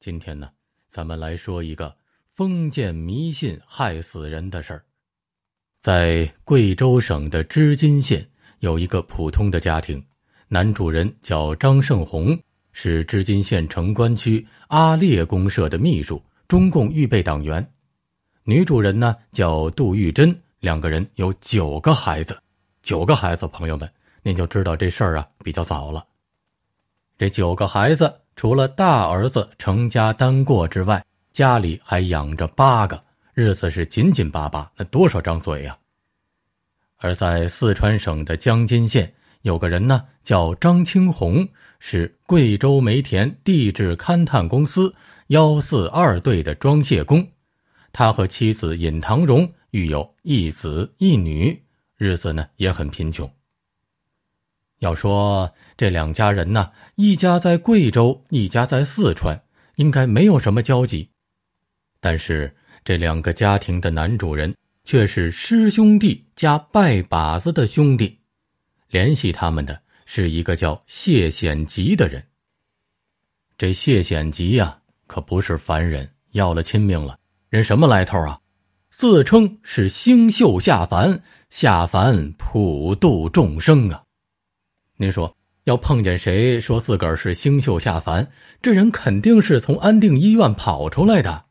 今天呢，咱们来说一个封建迷信害死人的事儿。在贵州省的织金县，有一个普通的家庭，男主人叫张胜红，是织金县城关区阿列公社的秘书，中共预备党员；女主人呢叫杜玉珍，两个人有九个孩子。九个孩子，朋友们，您就知道这事儿啊比较早了。这九个孩子。除了大儿子成家单过之外，家里还养着八个，日子是紧紧巴巴。那多少张嘴呀！而在四川省的江津县，有个人呢，叫张青红，是贵州煤田地质勘探公司幺四二队的装卸工，他和妻子尹唐荣育有一子一女，日子呢也很贫穷。要说这两家人呢，一家在贵州，一家在四川，应该没有什么交集。但是这两个家庭的男主人却是师兄弟加拜把子的兄弟。联系他们的是一个叫谢显吉的人。这谢显吉呀，可不是凡人，要了亲命了。人什么来头啊？自称是星宿下凡，下凡普度众生啊。您说要碰见谁说自个儿是星宿下凡，这人肯定是从安定医院跑出来的。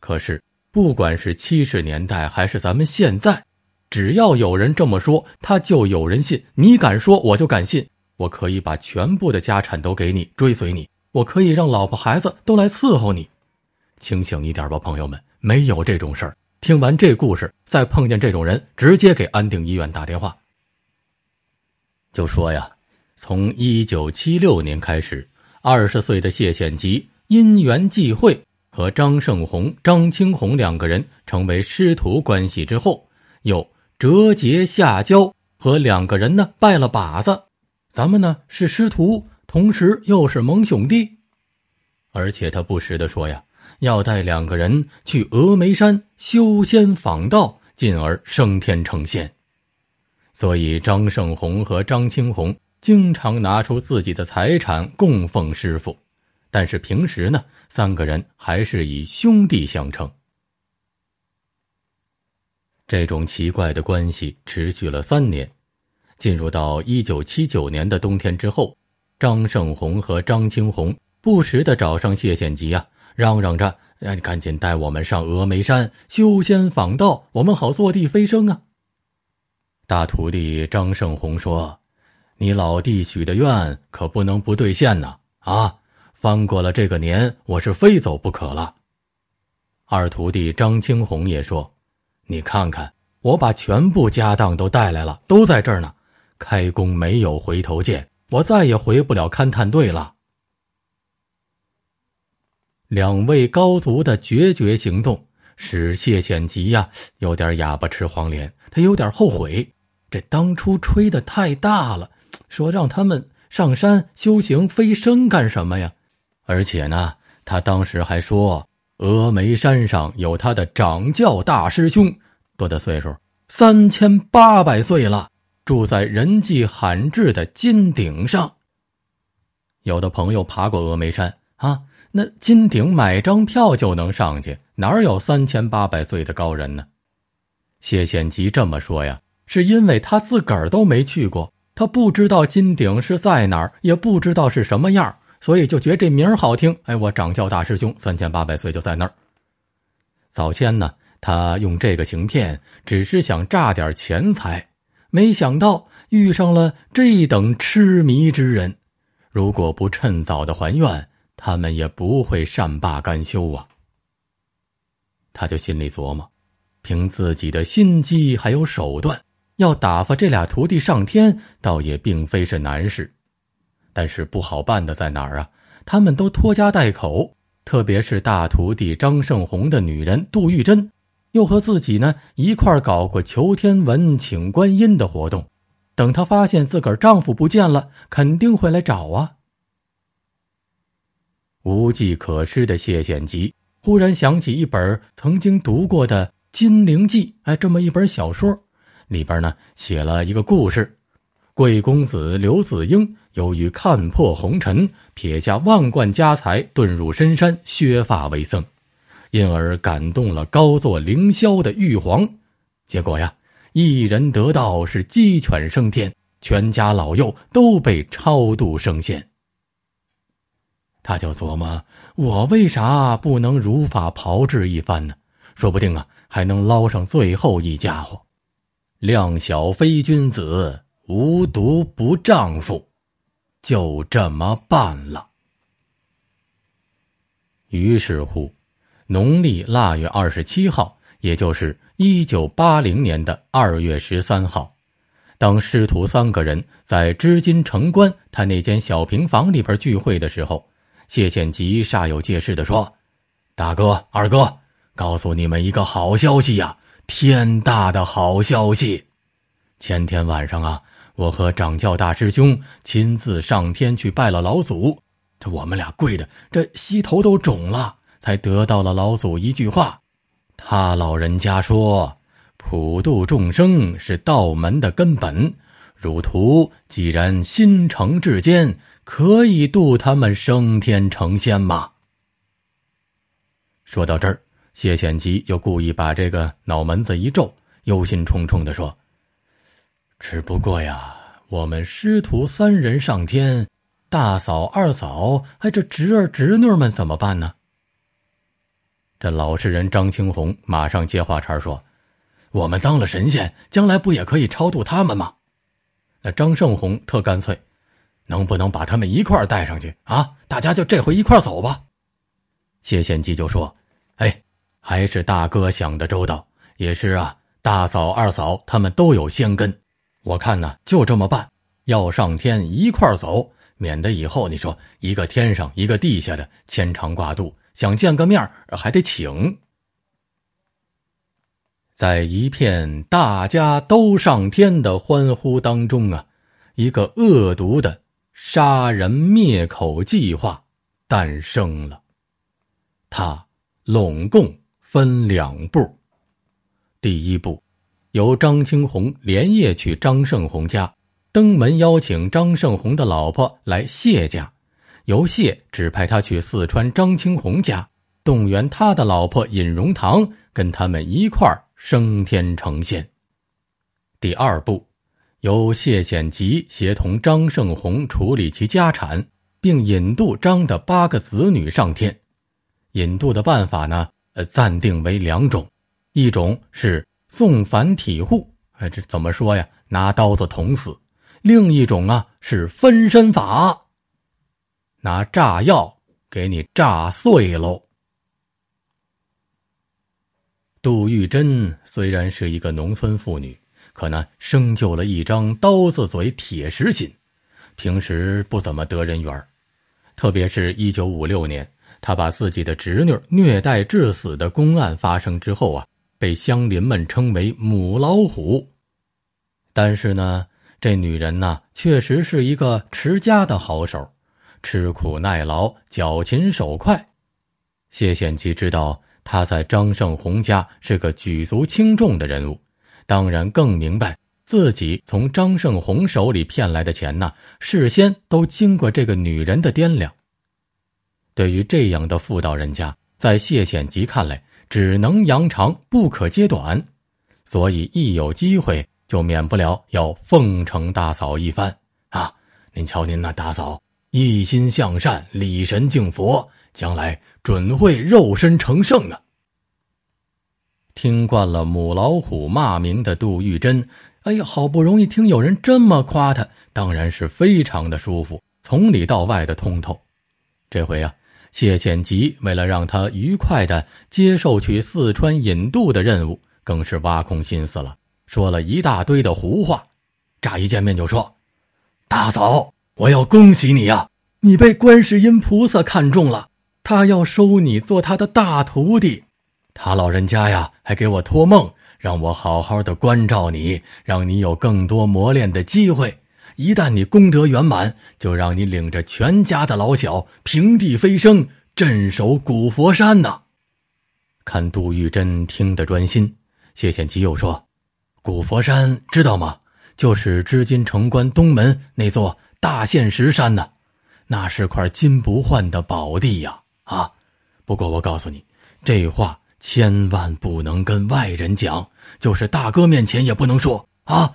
可是不管是七十年代还是咱们现在，只要有人这么说，他就有人信。你敢说，我就敢信。我可以把全部的家产都给你，追随你。我可以让老婆孩子都来伺候你。清醒一点吧，朋友们，没有这种事儿。听完这故事，再碰见这种人，直接给安定医院打电话。就说呀，从一九七六年开始，二十岁的谢显吉因缘际会和张胜红、张青红两个人成为师徒关系之后，又折节下交和两个人呢拜了把子。咱们呢是师徒，同时又是盟兄弟。而且他不时的说呀，要带两个人去峨眉山修仙访道，进而升天成仙。所以，张胜红和张青红经常拿出自己的财产供奉师傅，但是平时呢，三个人还是以兄弟相称。这种奇怪的关系持续了三年，进入到一九七九年的冬天之后，张胜红和张青红不时的找上谢贤吉啊，嚷嚷着：“哎，赶紧带我们上峨眉山修仙访道，我们好坐地飞升啊！”大徒弟张胜红说：“你老弟许的愿可不能不兑现呐！啊，翻过了这个年，我是非走不可了。”二徒弟张青红也说：“你看看，我把全部家当都带来了，都在这儿呢。开工没有回头箭，我再也回不了勘探队了。”两位高足的决绝行动，使谢显吉呀有点哑巴吃黄连，他有点后悔。这当初吹的太大了，说让他们上山修行飞升干什么呀？而且呢，他当时还说，峨眉山上有他的掌教大师兄，多大岁数？三千八百岁了，住在人迹罕至的金顶上。有的朋友爬过峨眉山啊，那金顶买张票就能上去，哪有三千八百岁的高人呢？谢显吉这么说呀。是因为他自个儿都没去过，他不知道金顶是在哪儿，也不知道是什么样儿，所以就觉这名儿好听。哎，我掌教大师兄三千八百岁就在那儿。早先呢，他用这个行骗，只是想诈点钱财，没想到遇上了这等痴迷之人。如果不趁早的还愿，他们也不会善罢甘休啊。他就心里琢磨，凭自己的心机还有手段。要打发这俩徒弟上天，倒也并非是难事，但是不好办的在哪儿啊？他们都拖家带口，特别是大徒弟张胜红的女人杜玉珍，又和自己呢一块搞过求天文请观音的活动，等她发现自个儿丈夫不见了，肯定会来找啊。无计可施的谢显吉忽然想起一本曾经读过的《金陵记》，哎，这么一本小说。里边呢写了一个故事，贵公子刘子英由于看破红尘，撇下万贯家财，遁入深山削发为僧，因而感动了高坐凌霄的玉皇。结果呀，一人得道是鸡犬升天，全家老幼都被超度升仙。他就琢磨：我为啥不能如法炮制一番呢？说不定啊，还能捞上最后一家伙。量小非君子，无毒不丈夫，就这么办了。于是乎，农历腊月二十七号，也就是一九八零年的二月十三号，当师徒三个人在织金城关他那间小平房里边聚会的时候，谢显吉煞有介事的说：“大哥、二哥，告诉你们一个好消息呀。”天大的好消息！前天晚上啊，我和掌教大师兄亲自上天去拜了老祖，这我们俩跪的这膝头都肿了，才得到了老祖一句话。他老人家说：“普度众生是道门的根本，汝徒既然心诚志坚，可以渡他们升天成仙吗？”说到这儿。谢贤吉又故意把这个脑门子一皱，忧心忡忡的说：“只不过呀，我们师徒三人上天，大嫂、二嫂，哎，这侄儿、侄女们怎么办呢？”这老实人张青红马上接话茬说：“我们当了神仙，将来不也可以超度他们吗？”那张胜红特干脆：“能不能把他们一块带上去啊？大家就这回一块走吧。”谢贤吉就说：“哎。”还是大哥想的周到，也是啊。大嫂、二嫂他们都有仙根，我看呢就这么办，要上天一块走，免得以后你说一个天上一个地下的牵肠挂肚，想见个面还得请。在一片大家都上天的欢呼当中啊，一个恶毒的杀人灭口计划诞生了，他拢共。分两步：第一步，由张青红连夜去张胜红家，登门邀请张胜红的老婆来谢家；由谢指派他去四川张青红家，动员他的老婆尹荣堂跟他们一块儿升天成仙。第二步，由谢显吉协同张胜红处理其家产，并引渡张的八个子女上天。引渡的办法呢？呃，暂定为两种，一种是送繁体户，哎，这怎么说呀？拿刀子捅死；另一种啊是分身法，拿炸药给你炸碎喽。杜玉珍虽然是一个农村妇女，可呢生就了一张刀子嘴、铁石心，平时不怎么得人缘特别是一九五六年。他把自己的侄女虐待致死的公案发生之后啊，被乡邻们称为“母老虎”。但是呢，这女人呢，确实是一个持家的好手，吃苦耐劳，脚勤手快。谢显吉知道她在张胜红家是个举足轻重的人物，当然更明白自己从张胜红手里骗来的钱呢，事先都经过这个女人的掂量。对于这样的妇道人家，在谢显吉看来，只能扬长不可揭短，所以一有机会就免不了要奉承大嫂一番啊！您瞧您那大嫂一心向善，礼神敬佛，将来准会肉身成圣啊！听惯了母老虎骂名的杜玉珍，哎呀，好不容易听有人这么夸她，当然是非常的舒服，从里到外的通透。这回啊。谢显吉为了让他愉快地接受去四川引渡的任务，更是挖空心思了，说了一大堆的胡话。乍一见面就说：“大嫂，我要恭喜你呀，你被观世音菩萨看中了，他要收你做他的大徒弟。他老人家呀，还给我托梦，让我好好的关照你，让你有更多磨练的机会。”一旦你功德圆满，就让你领着全家的老小平地飞升，镇守古佛山呢。”看杜玉珍听得专心，谢显基又说：“古佛山知道吗？就是织金城关东门那座大现石山呐，那是块金不换的宝地呀！啊，不过我告诉你，这话千万不能跟外人讲，就是大哥面前也不能说啊。”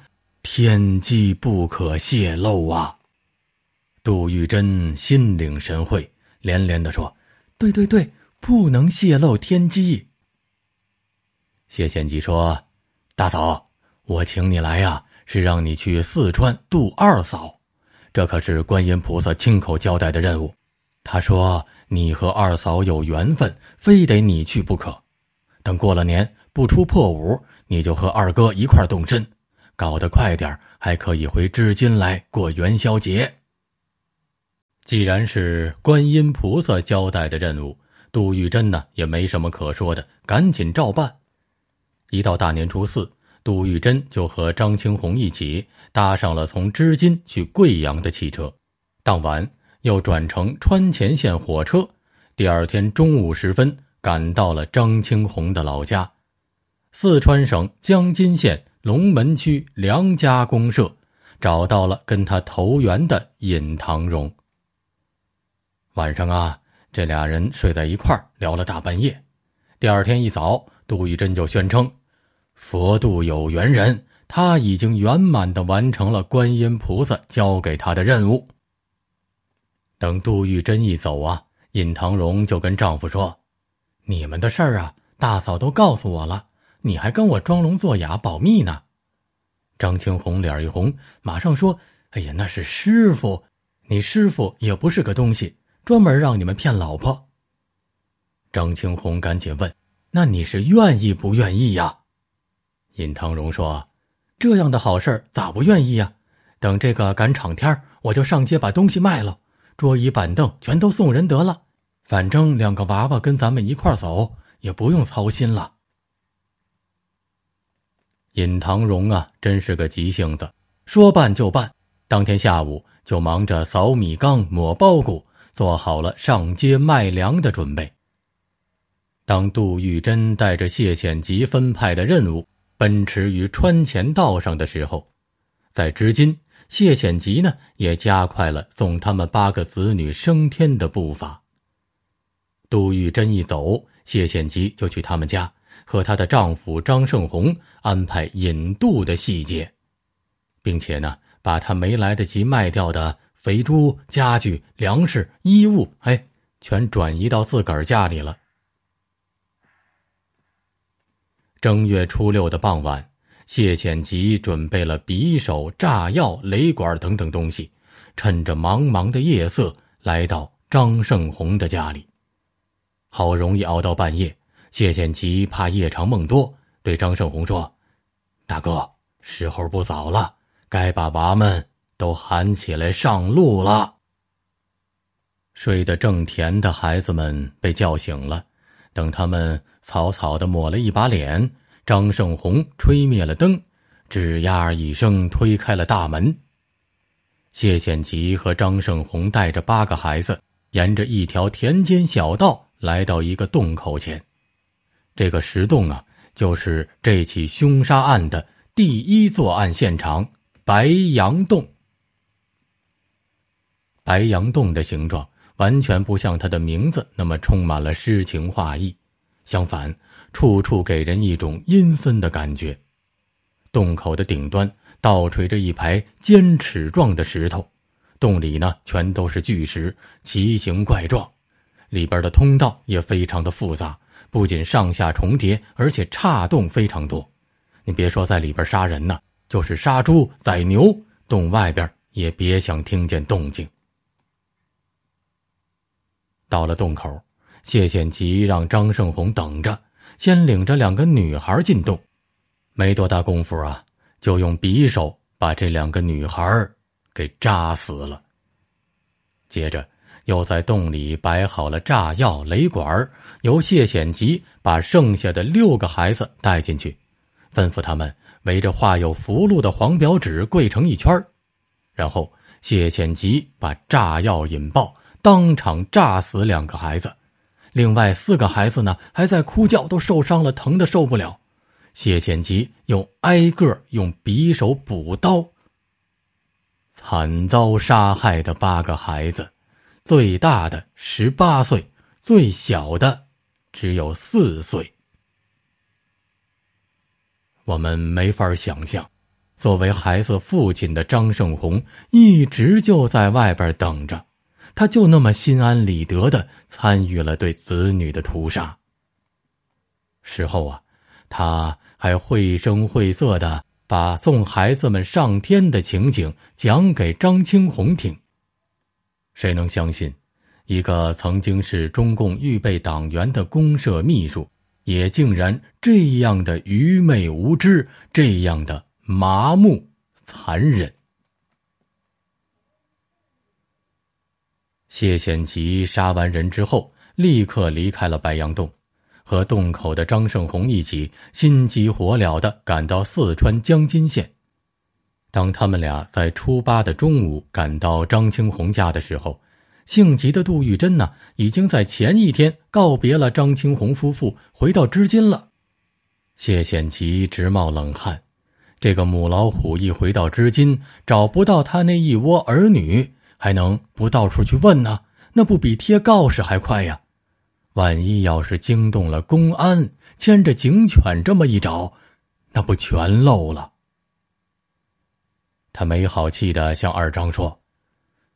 天机不可泄露啊！杜玉珍心领神会，连连的说：“对对对，不能泄露天机。”谢贤吉说：“大嫂，我请你来呀，是让你去四川度二嫂，这可是观音菩萨亲口交代的任务。他说你和二嫂有缘分，非得你去不可。等过了年不出破五，你就和二哥一块动身。”搞得快点还可以回织金来过元宵节。既然是观音菩萨交代的任务，杜玉珍呢也没什么可说的，赶紧照办。一到大年初四，杜玉珍就和张青红一起搭上了从织金去贵阳的汽车，当晚又转乘川黔线火车，第二天中午时分赶到了张青红的老家——四川省江津县。龙门区梁家公社，找到了跟他投缘的尹唐荣。晚上啊，这俩人睡在一块儿，聊了大半夜。第二天一早，杜玉珍就宣称：“佛度有缘人，他已经圆满的完成了观音菩萨交给他的任务。”等杜玉珍一走啊，尹唐荣就跟丈夫说：“你们的事儿啊，大嫂都告诉我了。”你还跟我装聋作哑保密呢？张青红脸一红，马上说：“哎呀，那是师傅，你师傅也不是个东西，专门让你们骗老婆。”张青红赶紧问：“那你是愿意不愿意呀？”尹腾荣说：“这样的好事儿咋不愿意呀？等这个赶场天儿，我就上街把东西卖了，桌椅板凳全都送人得了。反正两个娃娃跟咱们一块走，也不用操心了。”尹唐荣啊，真是个急性子，说办就办。当天下午就忙着扫米缸、抹包谷，做好了上街卖粮的准备。当杜玉珍带着谢显吉分派的任务奔驰于川前道上的时候，在织金，谢显吉呢也加快了送他们八个子女升天的步伐。杜玉珍一走，谢显吉就去他们家，和她的丈夫张胜红。安排引渡的细节，并且呢，把他没来得及卖掉的肥猪、家具、粮食、衣物，哎，全转移到自个儿家里了。正月初六的傍晚，谢浅吉准备了匕首、炸药、雷管等等东西，趁着茫茫的夜色，来到张胜红的家里。好容易熬到半夜，谢浅吉怕夜长梦多，对张胜红说。大哥，时候不早了，该把娃们都喊起来上路了。睡得正甜的孩子们被叫醒了，等他们草草的抹了一把脸，张胜红吹灭了灯，吱呀一声推开了大门。谢显吉和张胜红带着八个孩子，沿着一条田间小道来到一个洞口前，这个石洞啊。就是这起凶杀案的第一作案现场——白杨洞。白杨洞的形状完全不像它的名字那么充满了诗情画意，相反，处处给人一种阴森的感觉。洞口的顶端倒垂着一排尖齿状的石头，洞里呢全都是巨石，奇形怪状，里边的通道也非常的复杂。不仅上下重叠，而且岔洞非常多。你别说在里边杀人呢，就是杀猪宰牛，洞外边也别想听见动静。到了洞口，谢显吉让张胜红等着，先领着两个女孩进洞。没多大功夫啊，就用匕首把这两个女孩给扎死了。接着。又在洞里摆好了炸药、雷管由谢显吉把剩下的六个孩子带进去，吩咐他们围着画有符箓的黄表纸跪成一圈然后谢显吉把炸药引爆，当场炸死两个孩子，另外四个孩子呢还在哭叫，都受伤了，疼的受不了，谢显吉又挨个用匕首补刀。惨遭杀害的八个孩子。最大的十八岁，最小的只有四岁。我们没法想象，作为孩子父亲的张胜红一直就在外边等着，他就那么心安理得的参与了对子女的屠杀。事后啊，他还绘声绘色的把送孩子们上天的情景讲给张清红听。谁能相信，一个曾经是中共预备党员的公社秘书，也竟然这样的愚昧无知，这样的麻木残忍？谢显奇杀完人之后，立刻离开了白杨洞，和洞口的张胜红一起心急火燎的赶到四川江津县。当他们俩在初八的中午赶到张青红家的时候，性急的杜玉珍呢，已经在前一天告别了张青红夫妇，回到织金了。谢显吉直冒冷汗，这个母老虎一回到织金，找不到他那一窝儿女，还能不到处去问呢？那不比贴告示还快呀？万一要是惊动了公安，牵着警犬这么一找，那不全漏了？他没好气的向二张说：“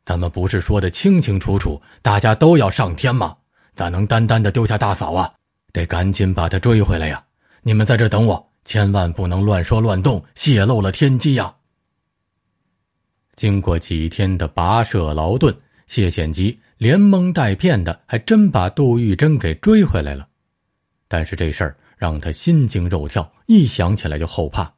咱们不是说的清清楚楚，大家都要上天吗？咋能单单的丢下大嫂啊？得赶紧把她追回来呀！你们在这等我，千万不能乱说乱动，泄露了天机呀！”经过几天的跋涉劳顿，谢显吉连蒙带骗的，还真把杜玉珍给追回来了。但是这事儿让他心惊肉跳，一想起来就后怕。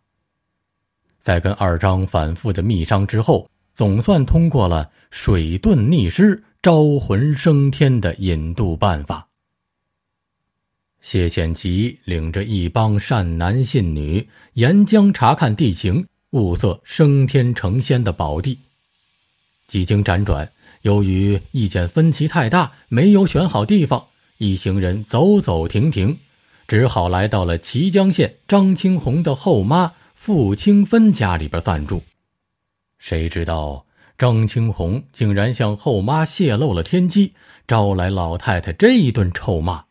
在跟二张反复的密商之后，总算通过了“水遁逆尸、招魂升天”的引渡办法。谢显吉领着一帮善男信女沿江查看地形，物色升天成仙的宝地。几经辗转，由于意见分歧太大，没有选好地方，一行人走走停停，只好来到了綦江县张青红的后妈。傅清芬家里边暂住，谁知道张青红竟然向后妈泄露了天机，招来老太太这一顿臭骂。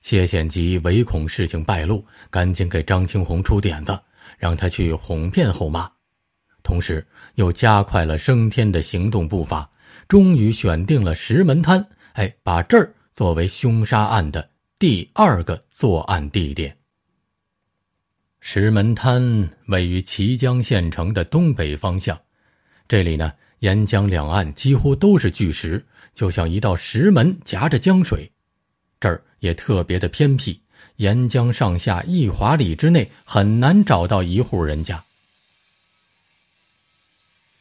谢显吉唯恐事情败露，赶紧给张青红出点子，让他去哄骗后妈，同时又加快了升天的行动步伐，终于选定了石门滩，哎，把这儿作为凶杀案的第二个作案地点。石门滩位于綦江县城的东北方向，这里呢，沿江两岸几乎都是巨石，就像一道石门夹着江水。这儿也特别的偏僻，沿江上下一华里之内很难找到一户人家。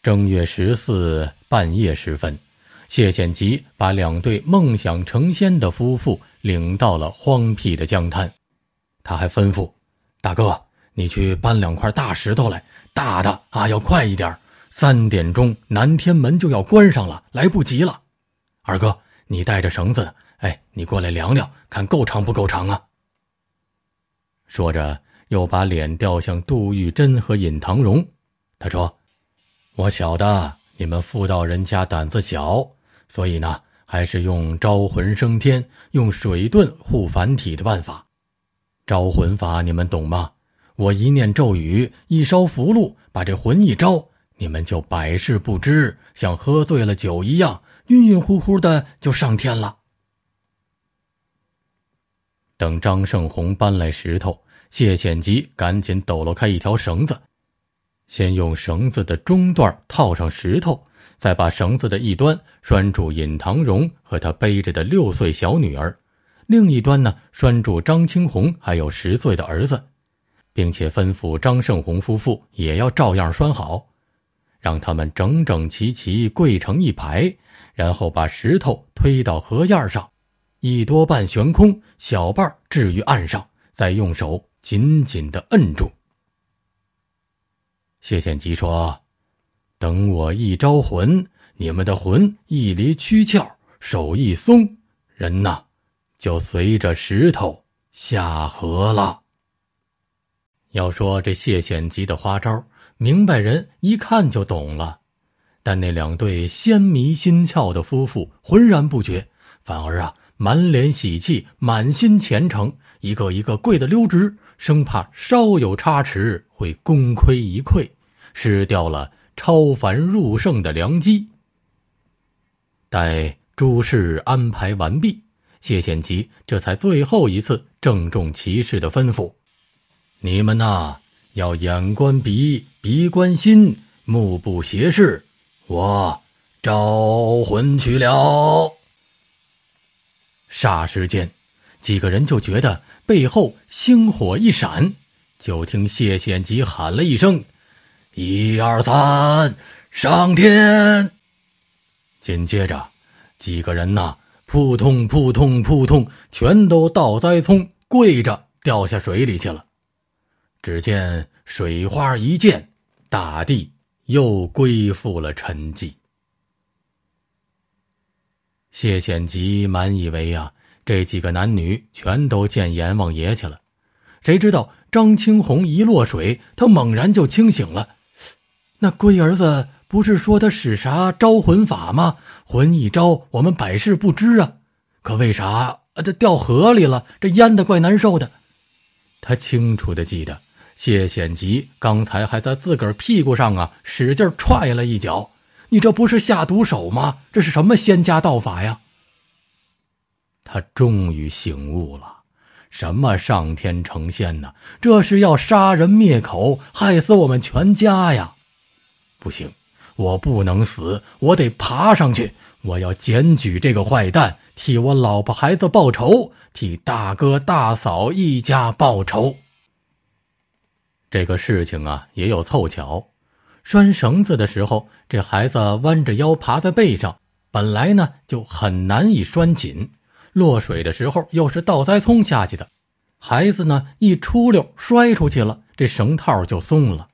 正月十四半夜时分，谢显吉把两对梦想成仙的夫妇领到了荒僻的江滩，他还吩咐：“大哥。”你去搬两块大石头来，大的啊，要快一点。三点钟南天门就要关上了，来不及了。二哥，你带着绳子，哎，你过来量量，看够长不够长啊。说着，又把脸掉向杜玉珍和尹唐荣，他说：“我晓得你们妇道人家胆子小，所以呢，还是用招魂升天、用水遁护凡体的办法。招魂法你们懂吗？”我一念咒语，一烧符箓，把这魂一招，你们就百事不知，像喝醉了酒一样，晕晕乎乎的就上天了。等张胜红搬来石头，谢显吉赶紧抖落开一条绳子，先用绳子的中段套上石头，再把绳子的一端拴住尹唐荣和他背着的六岁小女儿，另一端呢拴住张青红还有十岁的儿子。并且吩咐张胜红夫妇也要照样拴好，让他们整整齐齐跪成一排，然后把石头推到河沿上，一多半悬空，小半置于岸上，再用手紧紧的摁住。谢显吉说：“等我一招魂，你们的魂一离躯壳，手一松，人呐，就随着石头下河了。”要说这谢显吉的花招，明白人一看就懂了，但那两对仙迷心窍的夫妇浑然不觉，反而啊满脸喜气，满心虔诚，一个一个跪得溜直，生怕稍有差池会功亏一篑，失掉了超凡入圣的良机。待诸事安排完毕，谢显吉这才最后一次郑重其事的吩咐。你们呐，要眼观鼻，鼻观心，目不斜视。我招魂去了。霎时间，几个人就觉得背后星火一闪，就听谢显吉喊了一声：“一二三，上天！”紧接着，几个人呐，扑通扑通扑通，全都倒栽葱，跪着掉下水里去了。只见水花一溅，大地又恢复了沉寂。谢显吉满以为啊，这几个男女全都见阎王爷去了。谁知道张青红一落水，他猛然就清醒了。那龟儿子不是说他使啥招魂法吗？魂一招，我们百事不知啊。可为啥他掉河里了？这淹的怪难受的。他清楚的记得。谢显吉刚才还在自个儿屁股上啊使劲踹了一脚，你这不是下毒手吗？这是什么仙家道法呀？他终于醒悟了，什么上天成仙呢？这是要杀人灭口，害死我们全家呀！不行，我不能死，我得爬上去，我要检举这个坏蛋，替我老婆孩子报仇，替大哥大嫂一家报仇。这个事情啊，也有凑巧。拴绳子的时候，这孩子弯着腰爬在背上，本来呢就很难以拴紧。落水的时候又是倒栽葱下去的，孩子呢一出溜摔出去了，这绳套就松了。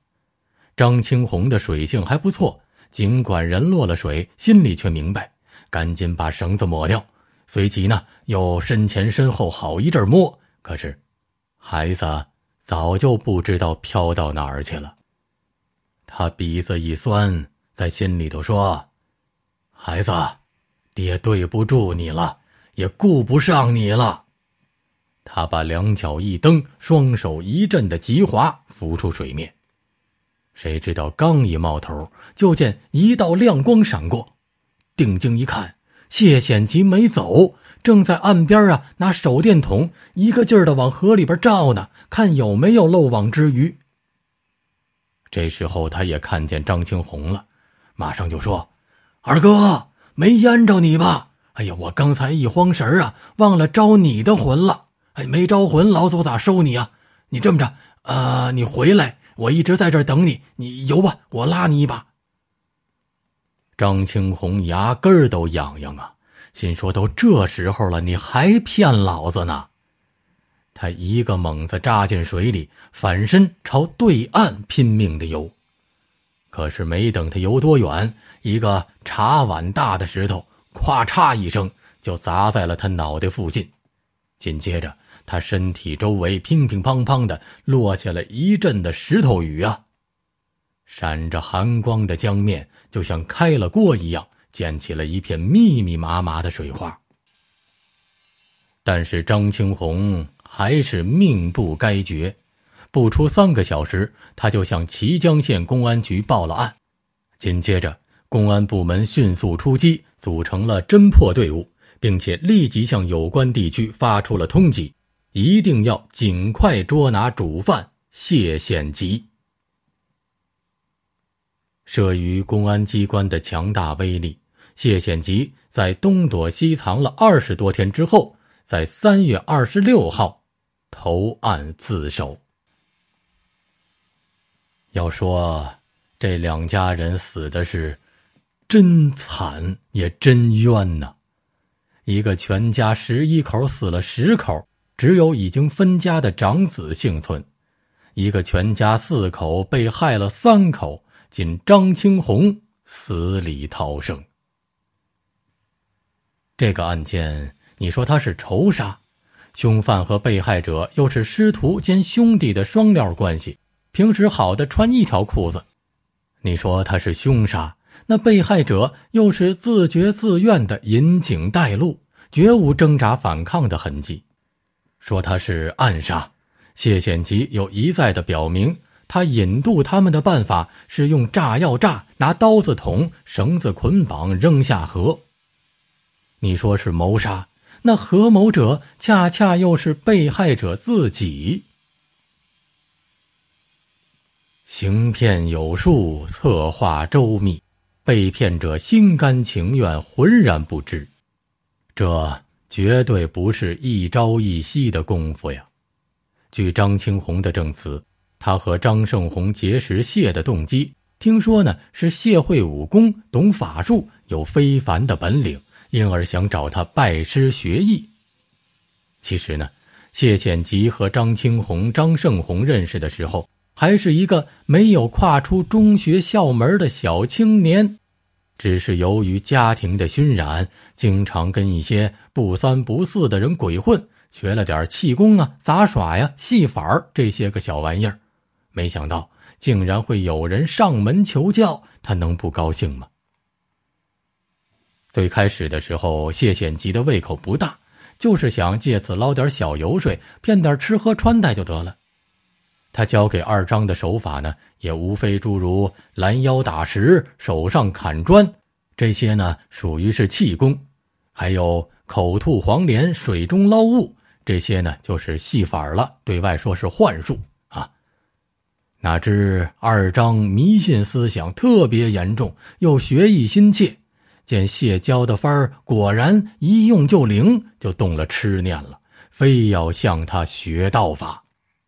张青红的水性还不错，尽管人落了水，心里却明白，赶紧把绳子抹掉。随即呢又身前身后好一阵摸，可是，孩子。早就不知道飘到哪儿去了，他鼻子一酸，在心里头说：“孩子，爹对不住你了，也顾不上你了。”他把两脚一蹬，双手一阵的急滑，浮出水面。谁知道刚一冒头，就见一道亮光闪过，定睛一看，谢显吉没走。正在岸边啊，拿手电筒一个劲儿的往河里边照呢，看有没有漏网之鱼。这时候他也看见张青红了，马上就说：“二哥，没淹着你吧？哎呀，我刚才一慌神啊，忘了招你的魂了。哎，没招魂，老祖咋收你啊？你这么着，呃，你回来，我一直在这儿等你。你游吧，我拉你一把。”张青红牙根儿都痒痒啊。心说：“都这时候了，你还骗老子呢！”他一个猛子扎进水里，反身朝对岸拼命的游。可是没等他游多远，一个茶碗大的石头，咔嚓一声就砸在了他脑袋附近。紧接着，他身体周围乒乒乓乓的落下了一阵的石头雨啊！闪着寒光的江面就像开了锅一样。溅起了一片密密麻麻的水花，但是张青红还是命不该绝。不出三个小时，他就向綦江县公安局报了案。紧接着，公安部门迅速出击，组成了侦破队伍，并且立即向有关地区发出了通缉，一定要尽快捉拿主犯谢显吉。慑于公安机关的强大威力。谢显吉在东躲西藏了二十多天之后，在三月二十六号投案自首。要说这两家人死的是真惨也真冤呐，一个全家十一口死了十口，只有已经分家的长子幸存；一个全家四口被害了三口，仅张青红死里逃生。这个案件，你说他是仇杀，凶犯和被害者又是师徒兼兄弟的双料关系，平时好的穿一条裤子。你说他是凶杀，那被害者又是自觉自愿的引颈带路，绝无挣扎反抗的痕迹。说他是暗杀，谢显吉又一再的表明，他引渡他们的办法是用炸药炸，拿刀子捅，绳子捆绑，扔下河。你说是谋杀，那合谋者恰恰又是被害者自己。行骗有术，策划周密，被骗者心甘情愿，浑然不知，这绝对不是一朝一夕的功夫呀。据张青红的证词，他和张胜红结识谢的动机，听说呢是谢会武功，懂法术，有非凡的本领。因而想找他拜师学艺。其实呢，谢显吉和张青红、张胜红认识的时候，还是一个没有跨出中学校门的小青年。只是由于家庭的熏染，经常跟一些不三不四的人鬼混，学了点气功啊、杂耍呀、戏法这些个小玩意儿。没想到竟然会有人上门求教，他能不高兴吗？最开始的时候，谢显吉的胃口不大，就是想借此捞点小油水，骗点吃喝穿戴就得了。他教给二张的手法呢，也无非诸如拦腰打石、手上砍砖，这些呢属于是气功；还有口吐黄连、水中捞物，这些呢就是戏法了。对外说是幻术啊。哪知二张迷信思想特别严重，又学艺心切。见谢娇的幡儿果然一用就灵，就动了痴念了，非要向他学道法。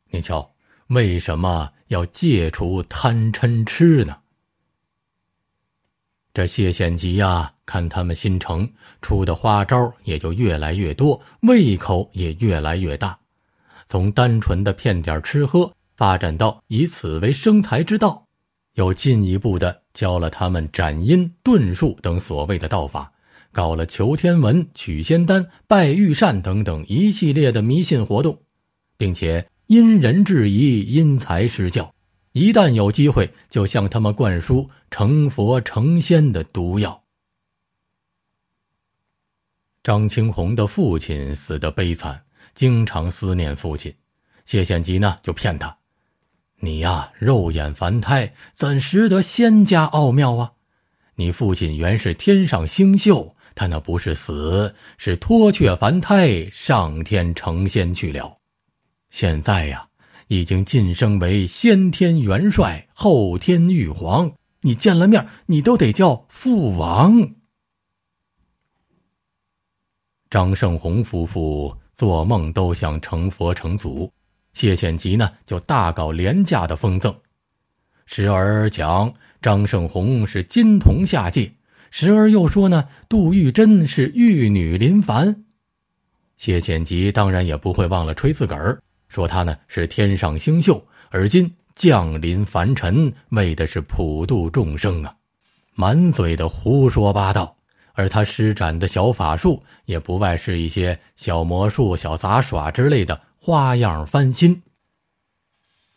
你瞧，为什么要戒除贪嗔痴呢？这谢显吉呀，看他们心诚，出的花招也就越来越多，胃口也越来越大，从单纯的骗点吃喝，发展到以此为生财之道，又进一步的。教了他们斩阴遁术等所谓的道法，搞了求天文、取仙丹、拜玉扇等等一系列的迷信活动，并且因人制宜、因材施教，一旦有机会就向他们灌输成佛成仙的毒药。张青红的父亲死的悲惨，经常思念父亲，谢显吉呢就骗他。你呀，肉眼凡胎，怎识得仙家奥妙啊？你父亲原是天上星宿，他那不是死，是脱却凡胎，上天成仙去了。现在呀，已经晋升为先天元帅，后天玉皇。你见了面，你都得叫父王。张胜红夫妇做梦都想成佛成祖。谢显吉呢，就大搞廉价的封赠，时而讲张胜红是金童下界，时而又说呢杜玉珍是玉女临凡。谢显吉当然也不会忘了吹自个儿，说他呢是天上星宿，而今降临凡尘，为的是普度众生啊，满嘴的胡说八道。而他施展的小法术，也不外是一些小魔术、小杂耍之类的。花样翻新。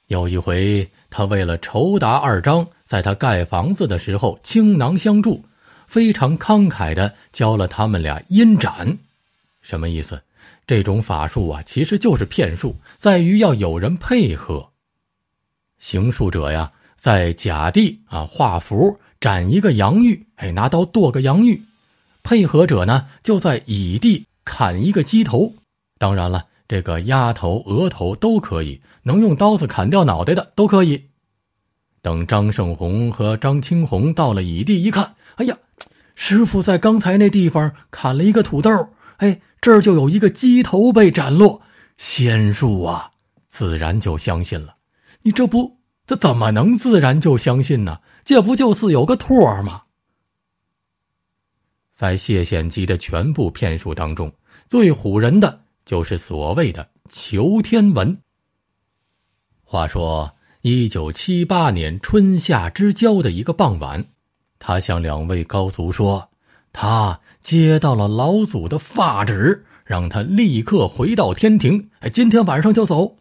有一回，他为了酬答二张，在他盖房子的时候倾囊相助，非常慷慨的教了他们俩阴斩，什么意思？这种法术啊，其实就是骗术，在于要有人配合。行术者呀，在甲地啊画符斩一个羊玉，哎拿刀剁个羊玉，配合者呢就在乙地砍一个鸡头。当然了。这个鸭头、额头都可以，能用刀子砍掉脑袋的都可以。等张胜红和张青红到了乙地一看，哎呀，师傅在刚才那地方砍了一个土豆，哎，这儿就有一个鸡头被斩落。仙术啊，自然就相信了。你这不，这怎么能自然就相信呢？这不就是有个托儿吗？在谢显基的全部骗术当中，最唬人的。就是所谓的求天文。话说，一九七八年春夏之交的一个傍晚，他向两位高祖说：“他接到了老祖的发旨，让他立刻回到天庭。今天晚上就走。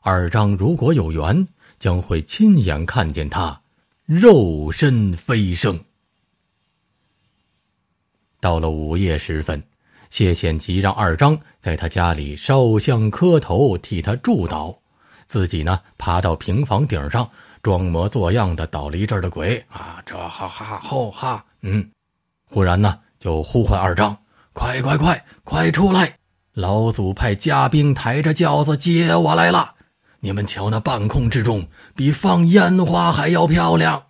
二张如果有缘，将会亲眼看见他肉身飞升。”到了午夜时分。谢显吉让二张在他家里烧香磕头，替他祝祷，自己呢爬到平房顶上，装模作样的倒了一阵的鬼啊！这哈哈吼哈嗯，忽然呢就呼唤二张：“快快快快出来！老祖派家兵抬着轿子接我来了！你们瞧那半空之中，比放烟花还要漂亮！”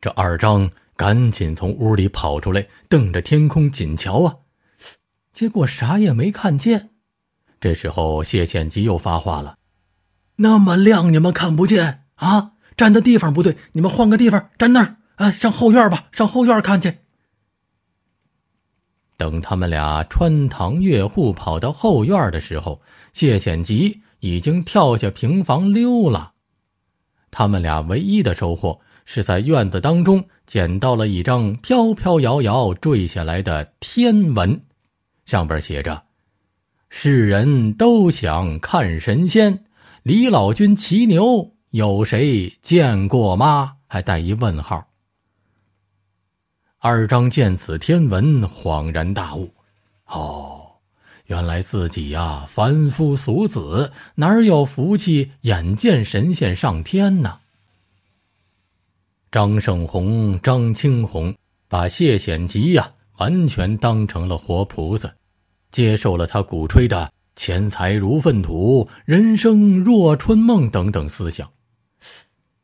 这二张赶紧从屋里跑出来，瞪着天空紧瞧啊！结果啥也没看见。这时候谢潜吉又发话了：“那么亮，你们看不见啊？站的地方不对，你们换个地方站那儿。啊，上后院吧，上后院看去。”等他们俩穿堂越户跑到后院的时候，谢潜吉已经跳下平房溜了。他们俩唯一的收获是在院子当中捡到了一张飘飘摇摇坠下来的天文。上边写着：“世人都想看神仙，李老君骑牛，有谁见过吗？”还带一问号。二张见此天文，恍然大悟：“哦，原来自己呀，凡夫俗子，哪有福气眼见神仙上天呢？”张胜红、张青红把谢显吉呀。完全当成了活菩萨，接受了他鼓吹的钱财如粪土、人生若春梦等等思想。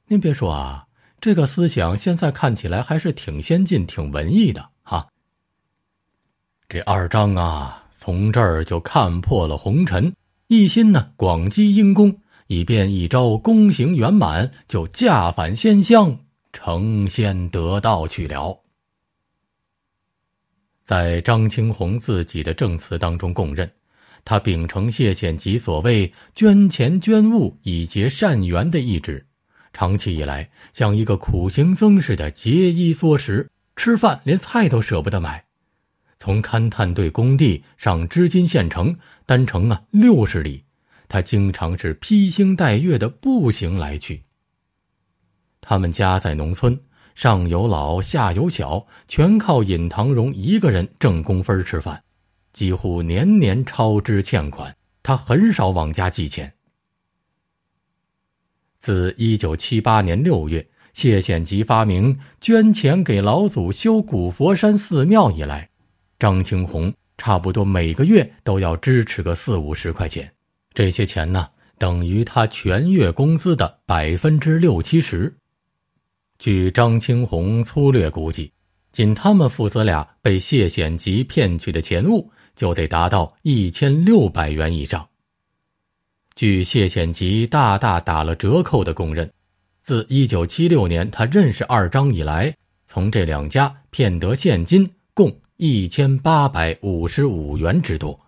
您别说啊，这个思想现在看起来还是挺先进、挺文艺的啊。这二张啊，从这儿就看破了红尘，一心呢广积阴功，以便一朝功行圆满，就驾返仙乡，成仙得道去了。在张清红自己的证词当中供认，他秉承谢显吉所谓“捐钱捐物以结善缘”的意志，长期以来像一个苦行僧似的节衣缩食，吃饭连菜都舍不得买。从勘探队工地上织金县城单程啊六十里，他经常是披星戴月的步行来去。他们家在农村。上有老下有小，全靠尹唐荣一个人挣工分吃饭，几乎年年超支欠款，他很少往家寄钱。自一九七八年六月谢显吉发明捐钱给老祖修古佛山寺庙以来，张青红差不多每个月都要支持个四五十块钱，这些钱呢，等于他全月工资的百分之六七十。据张青红粗略估计，仅他们父子俩被谢显吉骗取的钱物就得达到一千六百元以上。据谢显吉大大打了折扣的供认，自一九七六年他认识二张以来，从这两家骗得现金共一千八百五十五元之多。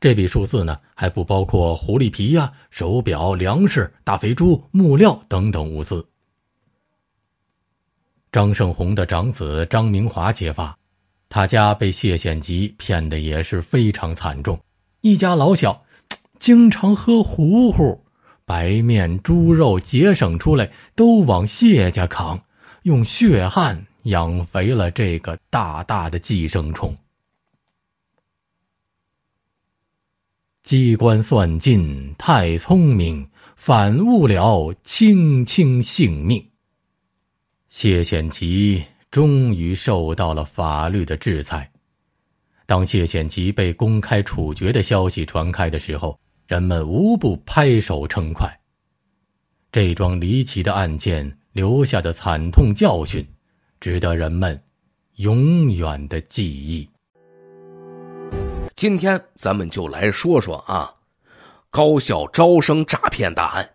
这笔数字呢，还不包括狐狸皮呀、手表、粮食、大肥猪、木料等等物资。张胜红的长子张明华揭发，他家被谢显吉骗的也是非常惨重，一家老小经常喝糊糊，白面、猪肉节省出来都往谢家扛，用血汗养肥了这个大大的寄生虫。机关算尽太聪明，反误了卿卿性命。谢显奇终于受到了法律的制裁。当谢显奇被公开处决的消息传开的时候，人们无不拍手称快。这桩离奇的案件留下的惨痛教训，值得人们永远的记忆。今天咱们就来说说啊，高校招生诈骗大案。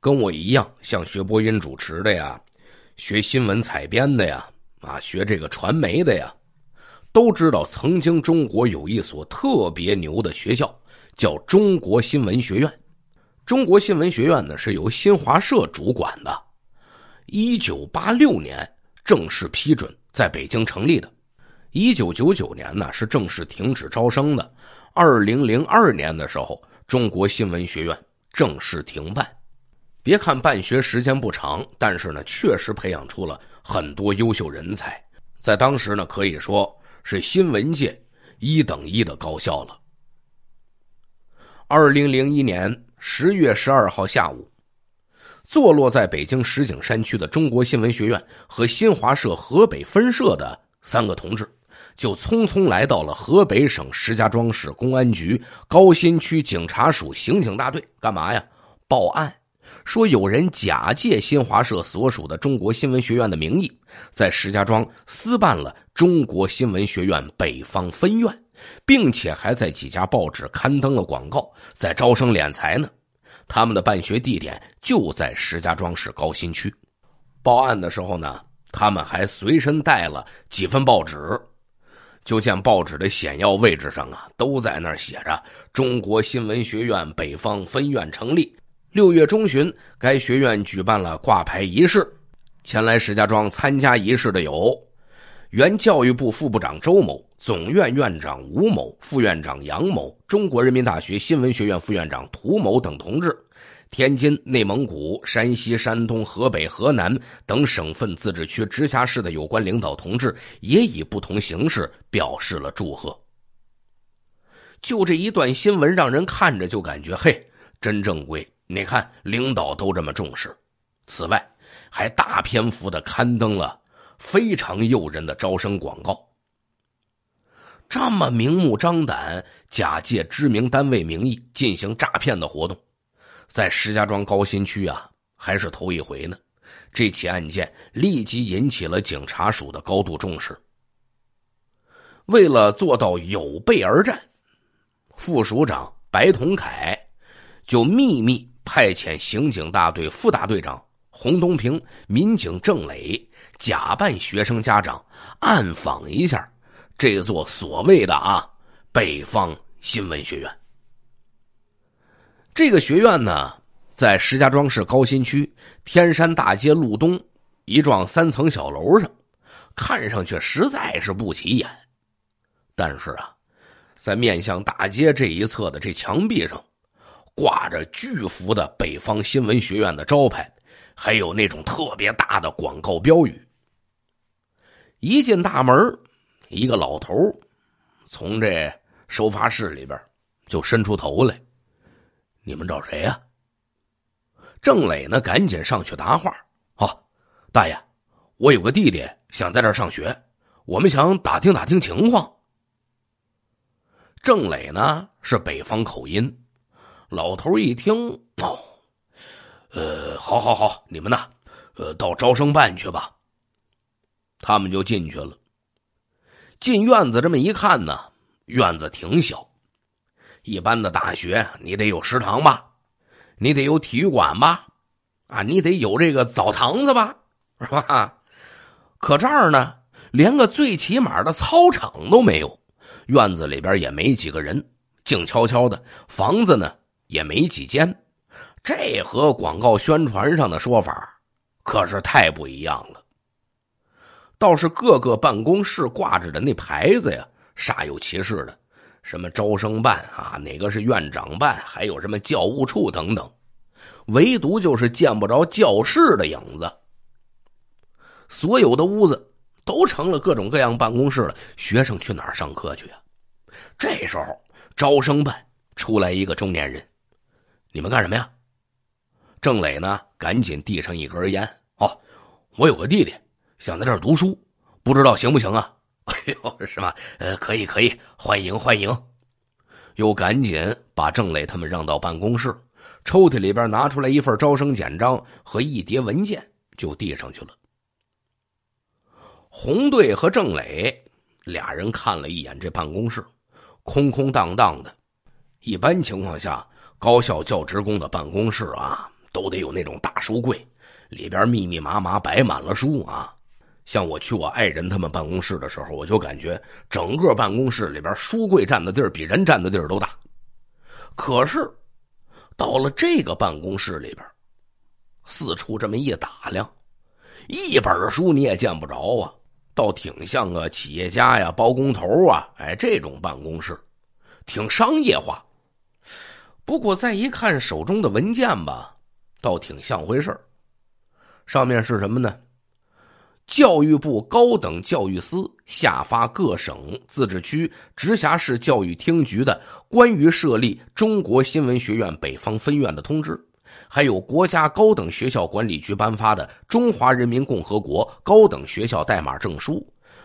跟我一样像学播音主持的呀。学新闻采编的呀，啊，学这个传媒的呀，都知道曾经中国有一所特别牛的学校，叫中国新闻学院。中国新闻学院呢是由新华社主管的，一九八六年正式批准在北京成立的，一九九九年呢是正式停止招生的，二零零二年的时候，中国新闻学院正式停办。别看办学时间不长，但是呢，确实培养出了很多优秀人才，在当时呢，可以说是新闻界一等一的高校了。二零零一年十月十二号下午，坐落在北京石景山区的中国新闻学院和新华社河北分社的三个同志，就匆匆来到了河北省石家庄市公安局高新区警察署刑警大队，干嘛呀？报案。说有人假借新华社所属的中国新闻学院的名义，在石家庄私办了中国新闻学院北方分院，并且还在几家报纸刊登了广告，在招生敛财呢。他们的办学地点就在石家庄市高新区。报案的时候呢，他们还随身带了几份报纸，就见报纸的显要位置上啊，都在那儿写着“中国新闻学院北方分院成立”。六月中旬，该学院举办了挂牌仪式。前来石家庄参加仪式的有原教育部副部长周某、总院院长吴某、副院长杨某、中国人民大学新闻学院副院长涂某等同志。天津、内蒙古、山西、山东、河北、河南等省份、自治区、直辖市的有关领导同志也以不同形式表示了祝贺。就这一段新闻，让人看着就感觉，嘿，真正规。你看，领导都这么重视，此外还大篇幅的刊登了非常诱人的招生广告。这么明目张胆、假借知名单位名义进行诈骗的活动，在石家庄高新区啊还是头一回呢。这起案件立即引起了警察署的高度重视。为了做到有备而战，副署长白同凯就秘密。派遣刑警大队副大队长洪东平、民警郑磊假扮学生家长，暗访一下这座所谓的“啊北方新闻学院”。这个学院呢，在石家庄市高新区天山大街路东一幢三层小楼上，看上去实在是不起眼。但是啊，在面向大街这一侧的这墙壁上。挂着巨幅的北方新闻学院的招牌，还有那种特别大的广告标语。一进大门，一个老头从这收发室里边就伸出头来：“你们找谁呀？”郑磊呢，赶紧上去答话：“哦，大爷，我有个弟弟想在这上学，我们想打听打听情况。”郑磊呢，是北方口音。老头一听，哦，呃，好，好，好，你们呢？呃，到招生办去吧。他们就进去了。进院子这么一看呢，院子挺小。一般的大学你得有食堂吧，你得有体育馆吧，啊，你得有这个澡堂子吧，是吧？可这儿呢，连个最起码的操场都没有。院子里边也没几个人，静悄悄的。房子呢？也没几间，这和广告宣传上的说法可是太不一样了。倒是各个办公室挂着的那牌子呀，煞有其事的，什么招生办啊，哪个是院长办，还有什么教务处等等，唯独就是见不着教室的影子。所有的屋子都成了各种各样办公室了，学生去哪儿上课去啊？这时候招生办出来一个中年人。你们干什么呀？郑磊呢？赶紧递上一根烟。哦，我有个弟弟想在这儿读书，不知道行不行啊？哎呦，是吗？呃，可以，可以，欢迎，欢迎。又赶紧把郑磊他们让到办公室，抽屉里边拿出来一份招生简章和一叠文件，就递上去了。红队和郑磊俩人看了一眼这办公室，空空荡荡的。一般情况下。高校教职工的办公室啊，都得有那种大书柜，里边密密麻麻摆满了书啊。像我去我爱人他们办公室的时候，我就感觉整个办公室里边书柜占的地儿比人占的地儿都大。可是，到了这个办公室里边，四处这么一打量，一本书你也见不着啊，倒挺像个企业家呀、包工头啊，哎，这种办公室，挺商业化。不过再一看手中的文件吧，倒挺像回事儿。上面是什么呢？教育部高等教育司下发各省、自治区、直辖市教育厅局的关于设立中国新闻学院北方分院的通知，还有国家高等学校管理局颁发的《中华人民共和国高等学校代码证书》。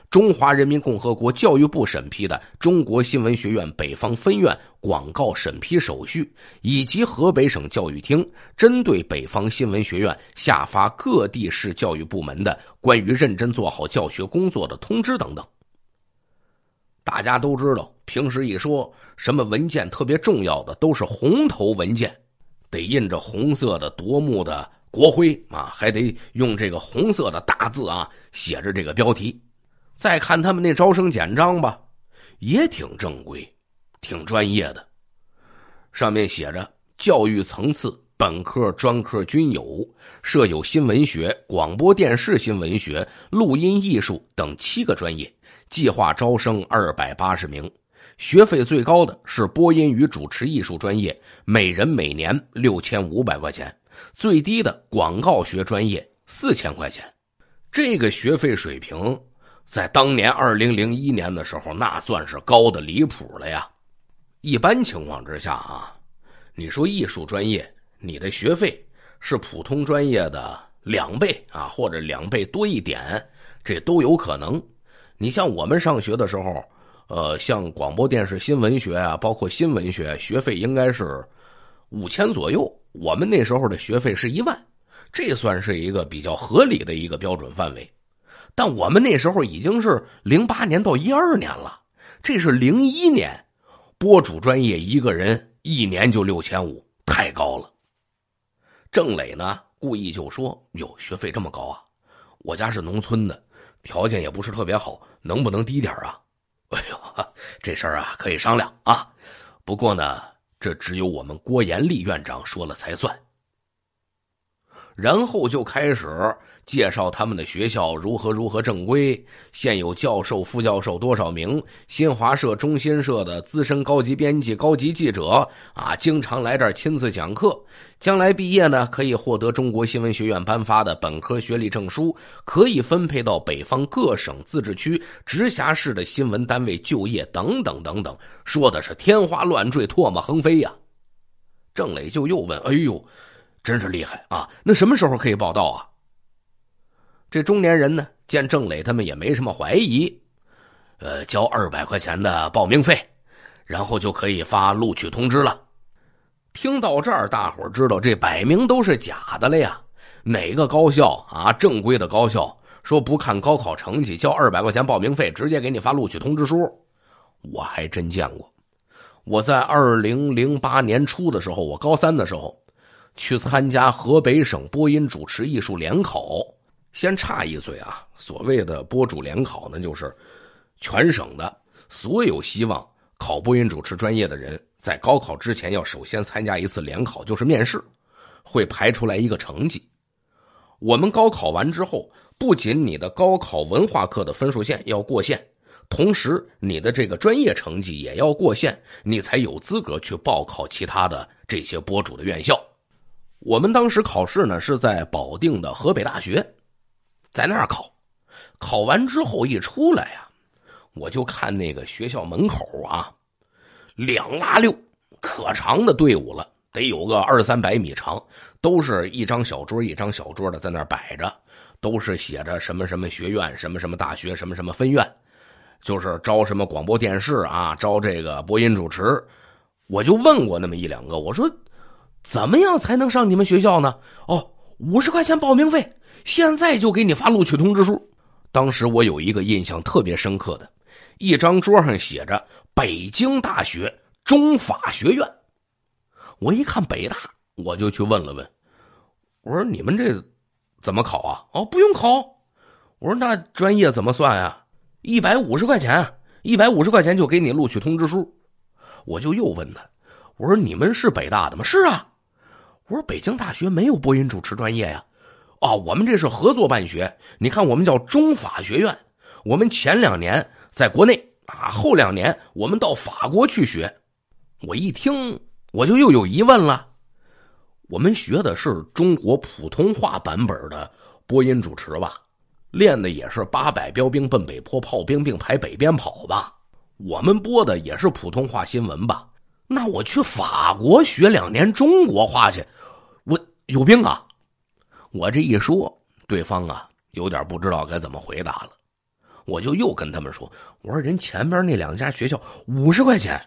中华人民共和国教育部审批的中国新闻学院北方分院广告审批手续，以及河北省教育厅针对北方新闻学院下发各地市教育部门的关于认真做好教学工作的通知等等。大家都知道，平时一说什么文件特别重要的都是红头文件，得印着红色的夺目的国徽啊，还得用这个红色的大字啊写着这个标题。再看他们那招生简章吧，也挺正规，挺专业的。上面写着教育层次本科、专科均有，设有新闻学、广播电视新闻学、录音艺术等七个专业，计划招生二百八十名。学费最高的是播音与主持艺术专业，每人每年六千五百块钱；最低的广告学专业四千块钱。这个学费水平。在当年二零零一年的时候，那算是高的离谱了呀。一般情况之下啊，你说艺术专业，你的学费是普通专业的两倍啊，或者两倍多一点，这都有可能。你像我们上学的时候，呃，像广播电视新闻学啊，包括新闻学，学费应该是五千左右。我们那时候的学费是一万，这算是一个比较合理的一个标准范围。但我们那时候已经是零八年到一二年了，这是零一年，播主专业一个人一年就六千五，太高了。郑磊呢，故意就说：“哟，学费这么高啊？我家是农村的，条件也不是特别好，能不能低点啊？” 哎呦，这事儿啊可以商量啊。不过呢，这只有我们郭延利院长说了才算。然后就开始。介绍他们的学校如何如何正规，现有教授、副教授多少名？新华社、中新社的资深高级编辑、高级记者啊，经常来这儿亲自讲课。将来毕业呢，可以获得中国新闻学院颁发的本科学历证书，可以分配到北方各省、自治区、直辖市的新闻单位就业，等等等等。说的是天花乱坠，唾沫横飞呀。郑磊就又问：“哎呦，真是厉害啊！那什么时候可以报道啊？”这中年人呢，见郑磊他们也没什么怀疑，呃，交二百块钱的报名费，然后就可以发录取通知了。听到这儿，大伙儿知道这摆明都是假的了呀！哪个高校啊，正规的高校说不看高考成绩，交二百块钱报名费，直接给你发录取通知书？我还真见过。我在二零零八年初的时候，我高三的时候去参加河北省播音主持艺术联考。先插一嘴啊，所谓的播主联考呢，就是全省的所有希望考播音主持专业的人，在高考之前要首先参加一次联考，就是面试，会排出来一个成绩。我们高考完之后，不仅你的高考文化课的分数线要过线，同时你的这个专业成绩也要过线，你才有资格去报考其他的这些播主的院校。我们当时考试呢，是在保定的河北大学。在那儿考，考完之后一出来呀，我就看那个学校门口啊，两拉六可长的队伍了，得有个二三百米长，都是一张小桌一张小桌的在那儿摆着，都是写着什么什么学院什么什么大学什么什么分院，就是招什么广播电视啊，招这个播音主持。我就问过那么一两个，我说怎么样才能上你们学校呢？哦，五十块钱报名费。现在就给你发录取通知书。当时我有一个印象特别深刻的，一张桌上写着“北京大学中法学院”。我一看北大，我就去问了问：“我说你们这怎么考啊？”“哦，不用考。”我说：“那专业怎么算啊？”“一百五十块钱，一百五十块钱就给你录取通知书。”我就又问他：“我说你们是北大的吗？”“是啊。”我说：“北京大学没有播音主持专业呀。”啊，我们这是合作办学，你看我们叫中法学院，我们前两年在国内啊，后两年我们到法国去学。我一听我就又有疑问了，我们学的是中国普通话版本的播音主持吧，练的也是八百标兵奔北坡，炮兵并排北边跑吧，我们播的也是普通话新闻吧？那我去法国学两年中国话去，我有病啊！我这一说，对方啊有点不知道该怎么回答了，我就又跟他们说：“我说人前边那两家学校五十块钱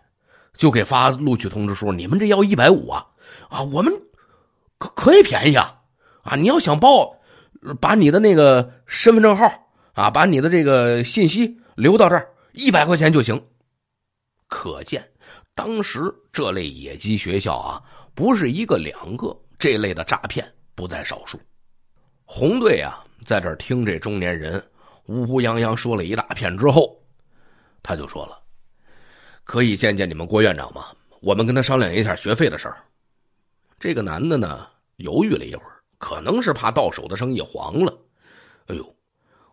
就给发录取通知书，你们这要一百五啊？啊，我们可可以便宜啊！啊，你要想报，把你的那个身份证号啊，把你的这个信息留到这儿，一百块钱就行。”可见当时这类野鸡学校啊，不是一个两个，这类的诈骗不在少数。红队啊，在这儿听这中年人呜呜泱泱说了一大片之后，他就说了：“可以见见你们郭院长吗？我们跟他商量一下学费的事儿。”这个男的呢，犹豫了一会儿，可能是怕到手的生意黄了。哎呦，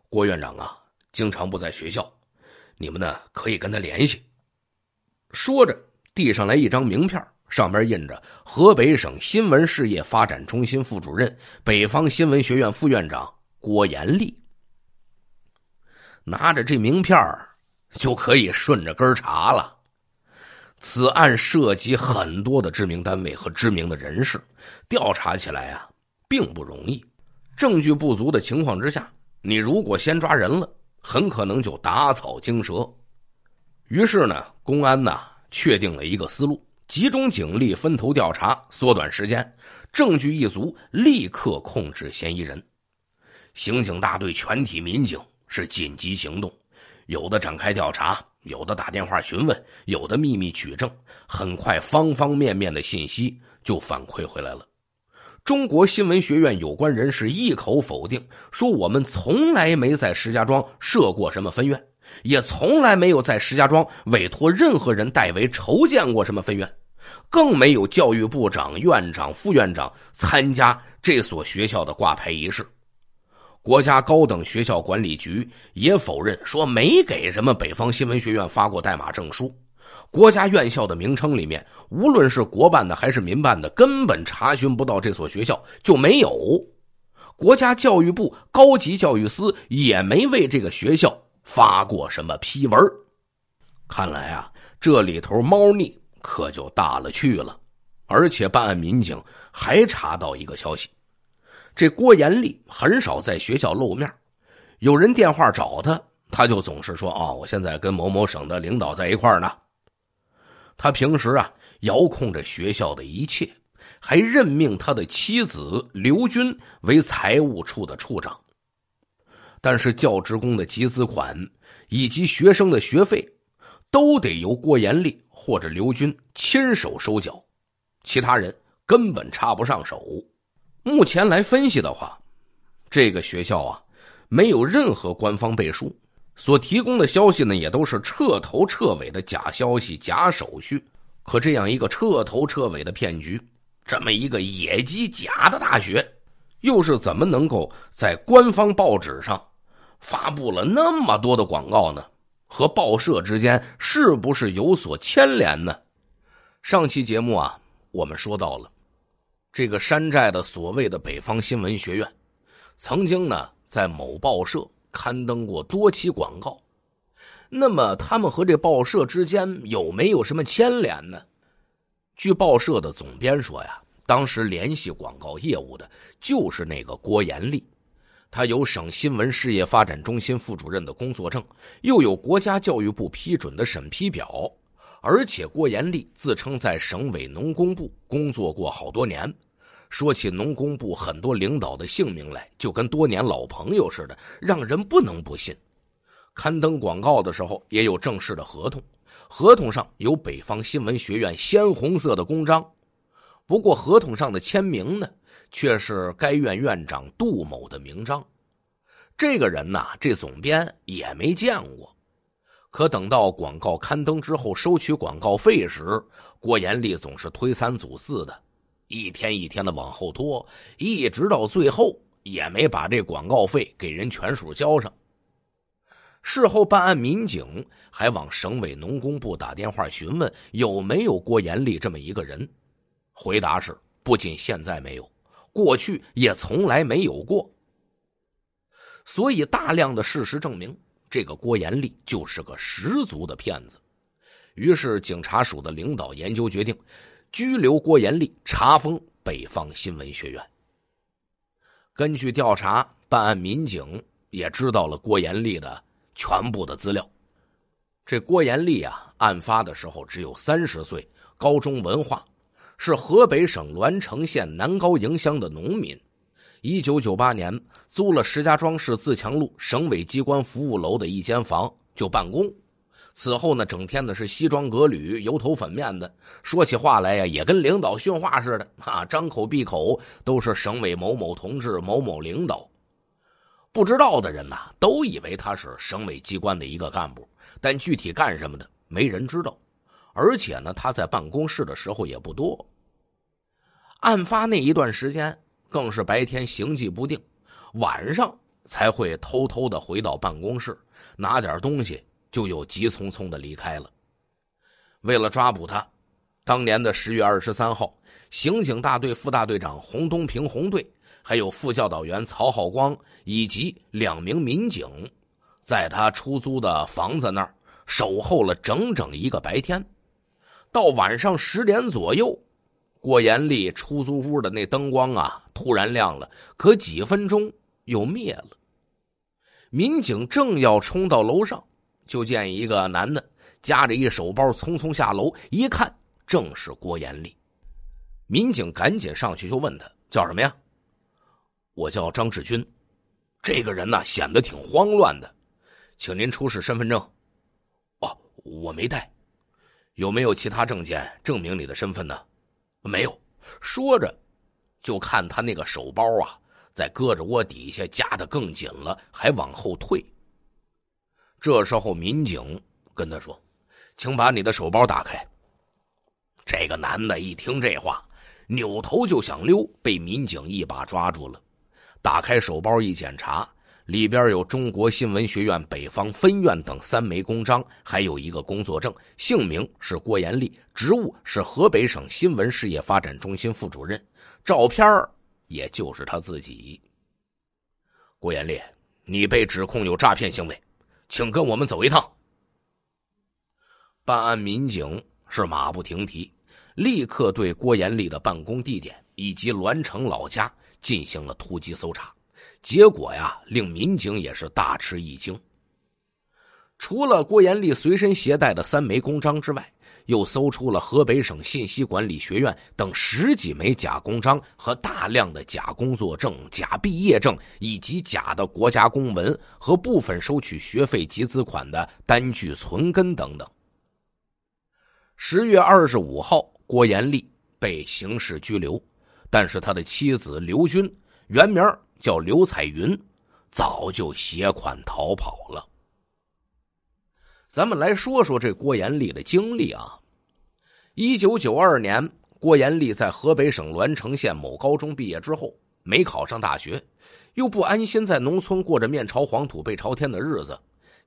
郭院长啊，经常不在学校，你们呢可以跟他联系。说着，递上来一张名片儿。上面印着河北省新闻事业发展中心副主任、北方新闻学院副院长郭延利。拿着这名片就可以顺着根查了。此案涉及很多的知名单位和知名的人士，调查起来啊并不容易。证据不足的情况之下，你如果先抓人了，很可能就打草惊蛇。于是呢，公安呢确定了一个思路。集中警力，分头调查，缩短时间，证据一足，立刻控制嫌疑人。刑警大队全体民警是紧急行动，有的展开调查，有的打电话询问，有的秘密取证。很快，方方面面的信息就反馈回来了。中国新闻学院有关人士一口否定，说我们从来没在石家庄设过什么分院，也从来没有在石家庄委托任何人代为筹建过什么分院。更没有教育部长、院长、副院长参加这所学校的挂牌仪式。国家高等学校管理局也否认说没给什么北方新闻学院发过代码证书。国家院校的名称里面，无论是国办的还是民办的，根本查询不到这所学校就没有。国家教育部高级教育司也没为这个学校发过什么批文。看来啊，这里头猫腻。可就大了去了，而且办案民警还查到一个消息：这郭延利很少在学校露面，有人电话找他，他就总是说：“啊，我现在跟某某省的领导在一块呢。”他平时啊遥控着学校的一切，还任命他的妻子刘军为财务处的处长。但是教职工的集资款以及学生的学费，都得由郭延利。或者刘军亲手收缴，其他人根本插不上手。目前来分析的话，这个学校啊没有任何官方背书，所提供的消息呢也都是彻头彻尾的假消息、假手续。可这样一个彻头彻尾的骗局，这么一个野鸡假的大学，又是怎么能够在官方报纸上发布了那么多的广告呢？和报社之间是不是有所牵连呢？上期节目啊，我们说到了这个山寨的所谓的北方新闻学院，曾经呢在某报社刊登过多期广告。那么他们和这报社之间有没有什么牵连呢？据报社的总编说呀，当时联系广告业务的就是那个郭延立。他有省新闻事业发展中心副主任的工作证，又有国家教育部批准的审批表，而且郭延利自称在省委农工部工作过好多年，说起农工部很多领导的姓名来，就跟多年老朋友似的，让人不能不信。刊登广告的时候也有正式的合同，合同上有北方新闻学院鲜红色的公章，不过合同上的签名呢？却是该院院长杜某的名章。这个人呐，这总编也没见过。可等到广告刊登之后，收取广告费时，郭延利总是推三阻四的，一天一天的往后拖，一直到最后也没把这广告费给人全数交上。事后办案民警还往省委农工部打电话询问有没有郭延利这么一个人，回答是：不仅现在没有。过去也从来没有过，所以大量的事实证明，这个郭延立就是个十足的骗子。于是，警察署的领导研究决定，拘留郭延立，查封北方新闻学院。根据调查，办案民警也知道了郭延立的全部的资料。这郭延立啊，案发的时候只有三十岁，高中文化。是河北省栾城县南高营乡的农民，一九九八年租了石家庄市自强路省委机关服务楼的一间房就办公。此后呢，整天的是西装革履、油头粉面的，说起话来呀，也跟领导训话似的啊，张口闭口都是省委某某同志、某某领导。不知道的人呐，都以为他是省委机关的一个干部，但具体干什么的，没人知道。而且呢，他在办公室的时候也不多。案发那一段时间，更是白天行迹不定，晚上才会偷偷的回到办公室拿点东西，就又急匆匆的离开了。为了抓捕他，当年的十月二十三号，刑警大队副大队长洪东平（红队）还有副教导员曹浩光以及两名民警，在他出租的房子那儿守候了整整一个白天。到晚上十点左右，郭延利出租屋的那灯光啊，突然亮了，可几分钟又灭了。民警正要冲到楼上，就见一个男的夹着一手包匆匆下楼，一看正是郭延利。民警赶紧上去就问他叫什么呀？我叫张志军。这个人呢显得挺慌乱的，请您出示身份证。哦，我没带。有没有其他证件证明你的身份呢？没有。说着，就看他那个手包啊，在胳肢窝底下夹得更紧了，还往后退。这时候，民警跟他说：“请把你的手包打开。”这个男的一听这话，扭头就想溜，被民警一把抓住了。打开手包一检查。里边有中国新闻学院北方分院等三枚公章，还有一个工作证，姓名是郭延利，职务是河北省新闻事业发展中心副主任，照片也就是他自己。郭延利，你被指控有诈骗行为，请跟我们走一趟。办案民警是马不停蹄，立刻对郭延利的办公地点以及栾城老家进行了突击搜查。结果呀，令民警也是大吃一惊。除了郭延利随身携带的三枚公章之外，又搜出了河北省信息管理学院等十几枚假公章和大量的假工作证、假毕业证，以及假的国家公文和部分收取学费集资款的单据存根等等。十月二十五号，郭延利被刑事拘留，但是他的妻子刘军原名叫刘彩云，早就携款逃跑了。咱们来说说这郭延利的经历啊。一九九二年，郭延利在河北省栾城县某高中毕业之后，没考上大学，又不安心在农村过着面朝黄土背朝天的日子，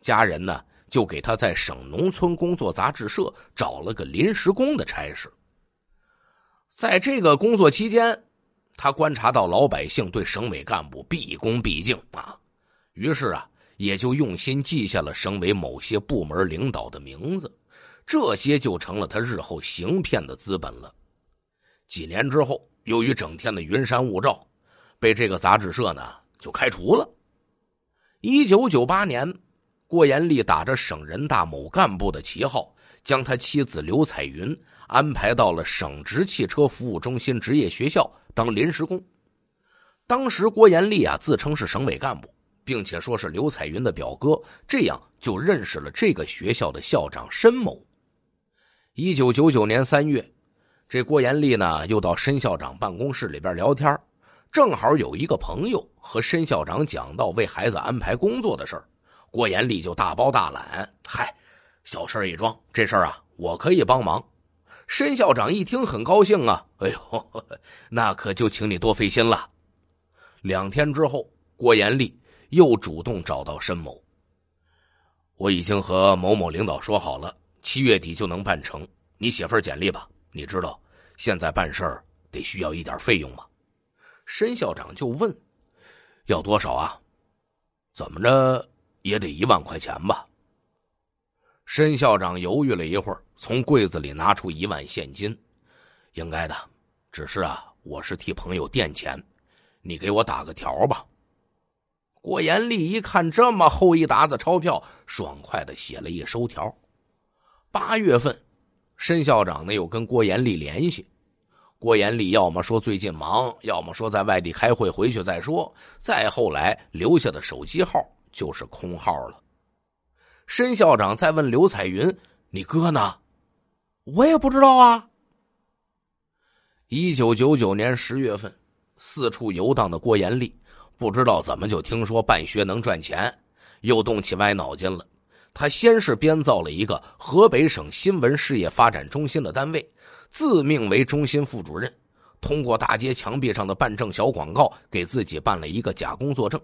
家人呢就给他在省农村工作杂志社找了个临时工的差事。在这个工作期间。他观察到老百姓对省委干部毕恭毕敬啊，于是啊，也就用心记下了省委某些部门领导的名字，这些就成了他日后行骗的资本了。几年之后，由于整天的云山雾罩，被这个杂志社呢就开除了。一九九八年，郭延利打着省人大某干部的旗号，将他妻子刘彩云安排到了省直汽车服务中心职业学校。当临时工，当时郭延利啊自称是省委干部，并且说是刘彩云的表哥，这样就认识了这个学校的校长申某。一九九九年三月，这郭延利呢又到申校长办公室里边聊天，正好有一个朋友和申校长讲到为孩子安排工作的事儿，郭延利就大包大揽，嗨，小事一桩，这事儿啊我可以帮忙。申校长一听很高兴啊，哎呦，那可就请你多费心了。两天之后，郭延丽又主动找到申某，我已经和某某领导说好了，七月底就能办成。你写份简历吧。你知道现在办事儿得需要一点费用吗？申校长就问，要多少啊？怎么着也得一万块钱吧。申校长犹豫了一会儿，从柜子里拿出一万现金。应该的，只是啊，我是替朋友垫钱，你给我打个条吧。郭延利一看这么厚一沓子钞票，爽快的写了一收条。八月份，申校长呢又跟郭延利联系，郭延利要么说最近忙，要么说在外地开会，回去再说。再后来留下的手机号就是空号了。申校长在问刘彩云：“你哥呢？”我也不知道啊。一九九九年十月份，四处游荡的郭延利不知道怎么就听说办学能赚钱，又动起歪脑筋了。他先是编造了一个河北省新闻事业发展中心的单位，自命为中心副主任，通过大街墙壁上的办证小广告，给自己办了一个假工作证，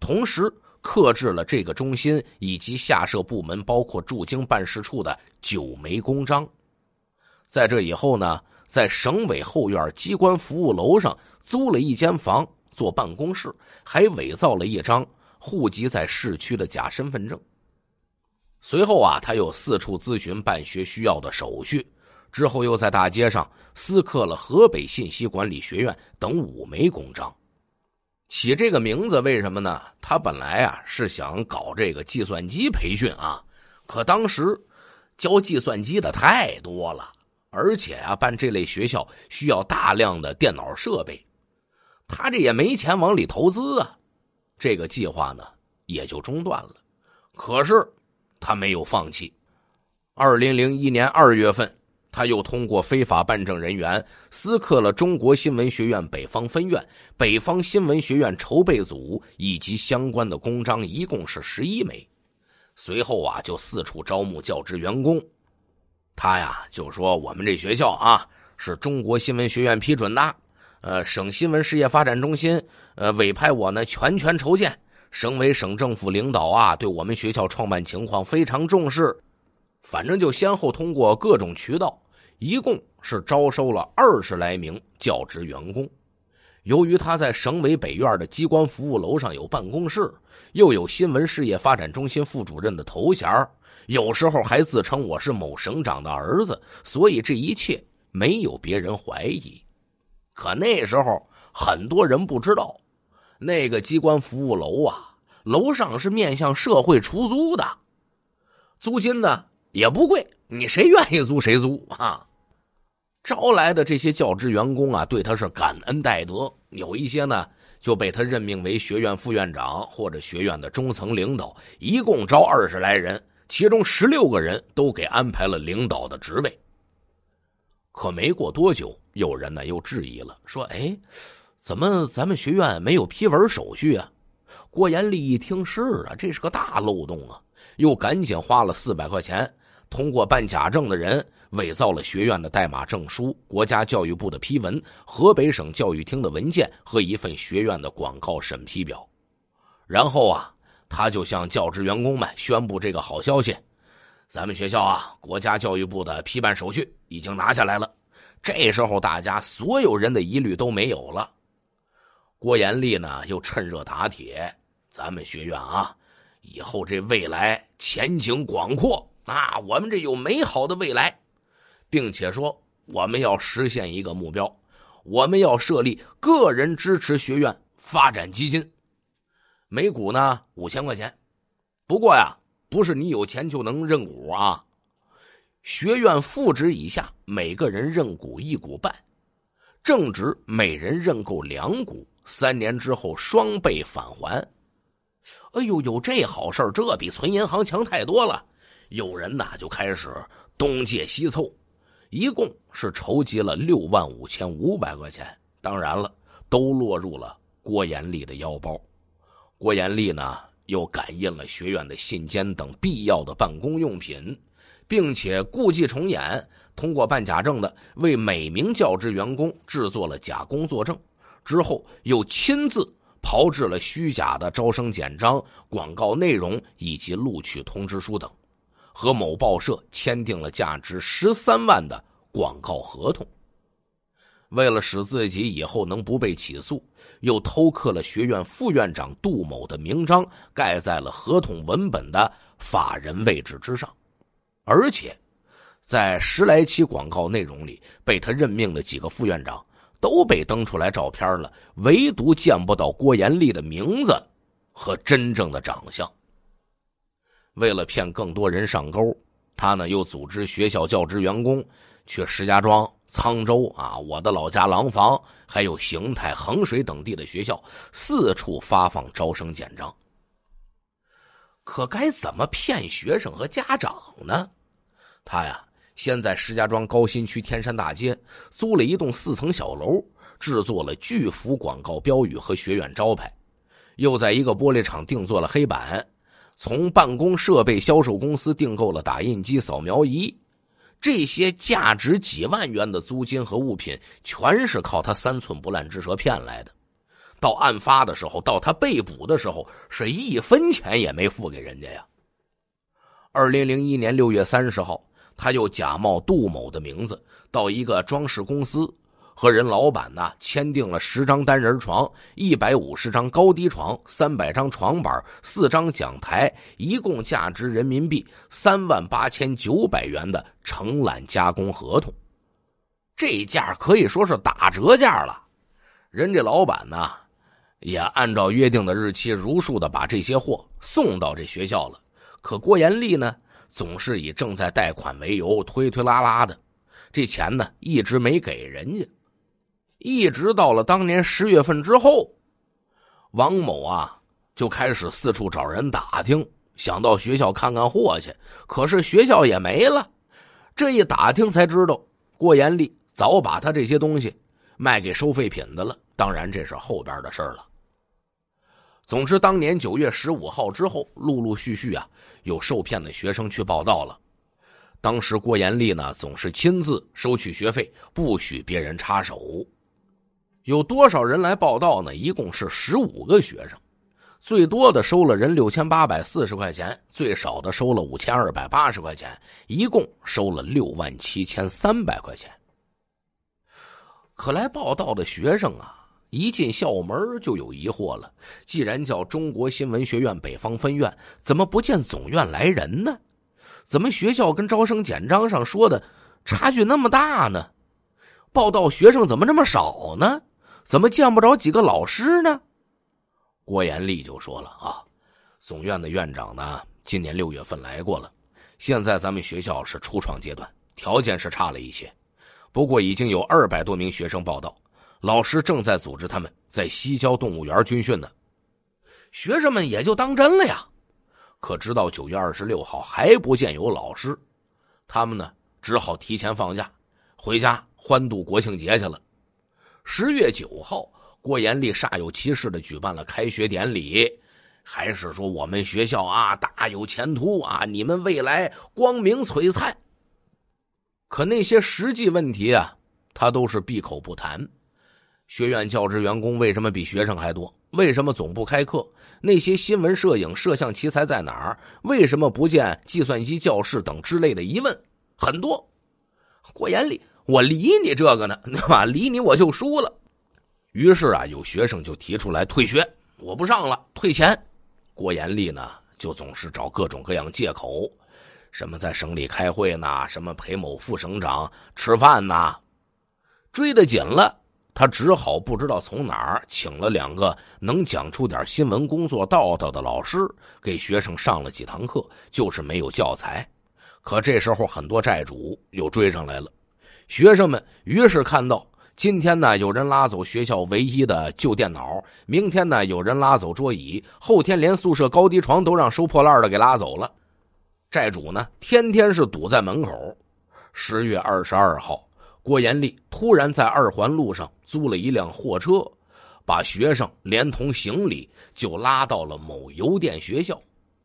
同时。克制了这个中心以及下设部门，包括驻京办事处的九枚公章。在这以后呢，在省委后院机关服务楼上租了一间房做办公室，还伪造了一张户籍在市区的假身份证。随后啊，他又四处咨询办学需要的手续，之后又在大街上私刻了河北信息管理学院等五枚公章。起这个名字为什么呢？他本来啊是想搞这个计算机培训啊，可当时教计算机的太多了，而且啊办这类学校需要大量的电脑设备，他这也没钱往里投资啊，这个计划呢也就中断了。可是他没有放弃。二零零一年二月份。他又通过非法办证人员私刻了中国新闻学院北方分院、北方新闻学院筹备组以及相关的公章，一共是十一枚。随后啊，就四处招募教职员工。他呀就说：“我们这学校啊，是中国新闻学院批准的，呃，省新闻事业发展中心，呃，委派我呢全权筹建。省委、省政府领导啊，对我们学校创办情况非常重视。反正就先后通过各种渠道。”一共是招收了二十来名教职员工。由于他在省委北院的机关服务楼上有办公室，又有新闻事业发展中心副主任的头衔有时候还自称我是某省长的儿子，所以这一切没有别人怀疑。可那时候很多人不知道，那个机关服务楼啊，楼上是面向社会出租的，租金呢？也不贵，你谁愿意租谁租啊？招来的这些教职员工啊，对他是感恩戴德。有一些呢，就被他任命为学院副院长或者学院的中层领导。一共招二十来人，其中十六个人都给安排了领导的职位。可没过多久，有人呢又质疑了，说：“哎，怎么咱们学院没有批文手续啊？”郭延利一听，是啊，这是个大漏洞啊！又赶紧花了四百块钱。通过办假证的人伪造了学院的代码证书、国家教育部的批文、河北省教育厅的文件和一份学院的广告审批表，然后啊，他就向教职员工们宣布这个好消息：“咱们学校啊，国家教育部的批办手续已经拿下来了。”这时候，大家所有人的疑虑都没有了。郭延利呢，又趁热打铁：“咱们学院啊，以后这未来前景广阔。”啊，我们这有美好的未来，并且说我们要实现一个目标，我们要设立个人支持学院发展基金，每股呢五千块钱。不过呀，不是你有钱就能认股啊。学院副职以下，每个人认股一股半；正值，每人认购两股，三年之后双倍返还。哎呦，有这好事这比存银行强太多了。有人呐就开始东借西凑，一共是筹集了六万五千五百块钱，当然了，都落入了郭延利的腰包。郭延利呢又感应了学院的信笺等必要的办公用品，并且故伎重演，通过办假证的为每名教职员工制作了假工作证，之后又亲自炮制了虚假的招生简章、广告内容以及录取通知书等。和某报社签订了价值十三万的广告合同。为了使自己以后能不被起诉，又偷刻了学院副院长杜某的名章，盖在了合同文本的法人位置之上。而且，在十来期广告内容里，被他任命的几个副院长都被登出来照片了，唯独见不到郭延利的名字和真正的长相。为了骗更多人上钩，他呢又组织学校教职员工去石家庄、沧州啊，我的老家廊坊，还有邢台、衡水等地的学校，四处发放招生简章。可该怎么骗学生和家长呢？他呀，先在石家庄高新区天山大街租了一栋四层小楼，制作了巨幅广告标语和学院招牌，又在一个玻璃厂定做了黑板。从办公设备销售公司订购了打印机、扫描仪，这些价值几万元的租金和物品，全是靠他三寸不烂之舌骗来的。到案发的时候，到他被捕的时候，是一分钱也没付给人家呀。二零零一年六月三十号，他又假冒杜某的名字，到一个装饰公司。和人老板呢签订了十张单人床、一百五十张高低床、三百张床板、四张讲台，一共价值人民币三万八千九百元的承揽加工合同。这价可以说是打折价了。人家老板呢，也按照约定的日期，如数的把这些货送到这学校了。可郭延利呢，总是以正在贷款为由推推拉拉的，这钱呢一直没给人家。一直到了当年十月份之后，王某啊就开始四处找人打听，想到学校看看货去。可是学校也没了。这一打听才知道，郭延利早把他这些东西卖给收废品的了。当然，这是后边的事了。总之，当年九月十五号之后，陆陆续续啊有受骗的学生去报到了。当时郭延利呢总是亲自收取学费，不许别人插手。有多少人来报道呢？一共是十五个学生，最多的收了人六千八百四十块钱，最少的收了五千二百八十块钱，一共收了六万七千三百块钱。可来报道的学生啊，一进校门就有疑惑了：既然叫中国新闻学院北方分院，怎么不见总院来人呢？怎么学校跟招生简章上说的差距那么大呢？报道学生怎么这么少呢？怎么见不着几个老师呢？郭延利就说了啊，总院的院长呢，今年六月份来过了。现在咱们学校是初创阶段，条件是差了一些，不过已经有二百多名学生报到，老师正在组织他们在西郊动物园军训呢。学生们也就当真了呀。可直到九月二十六号还不见有老师，他们呢只好提前放假，回家欢度国庆节去了。十月九号，郭延利煞有其事的举办了开学典礼，还是说我们学校啊大有前途啊，你们未来光明璀璨。可那些实际问题啊，他都是闭口不谈。学院教职员工为什么比学生还多？为什么总不开课？那些新闻摄影摄像器材在哪儿？为什么不见计算机教室等之类的疑问很多？郭延利。我理你这个呢，对吧？理你我就输了。于是啊，有学生就提出来退学，我不上了，退钱。郭延利呢，就总是找各种各样借口，什么在省里开会呢，什么陪某副省长吃饭呢，追得紧了，他只好不知道从哪儿请了两个能讲出点新闻工作道道的老师，给学生上了几堂课，就是没有教材。可这时候，很多债主又追上来了。学生们于是看到，今天呢有人拉走学校唯一的旧电脑，明天呢有人拉走桌椅，后天连宿舍高低床都让收破烂的给拉走了。债主呢天天是堵在门口。十月二十二号，郭延利突然在二环路上租了一辆货车，把学生连同行李就拉到了某邮电学校。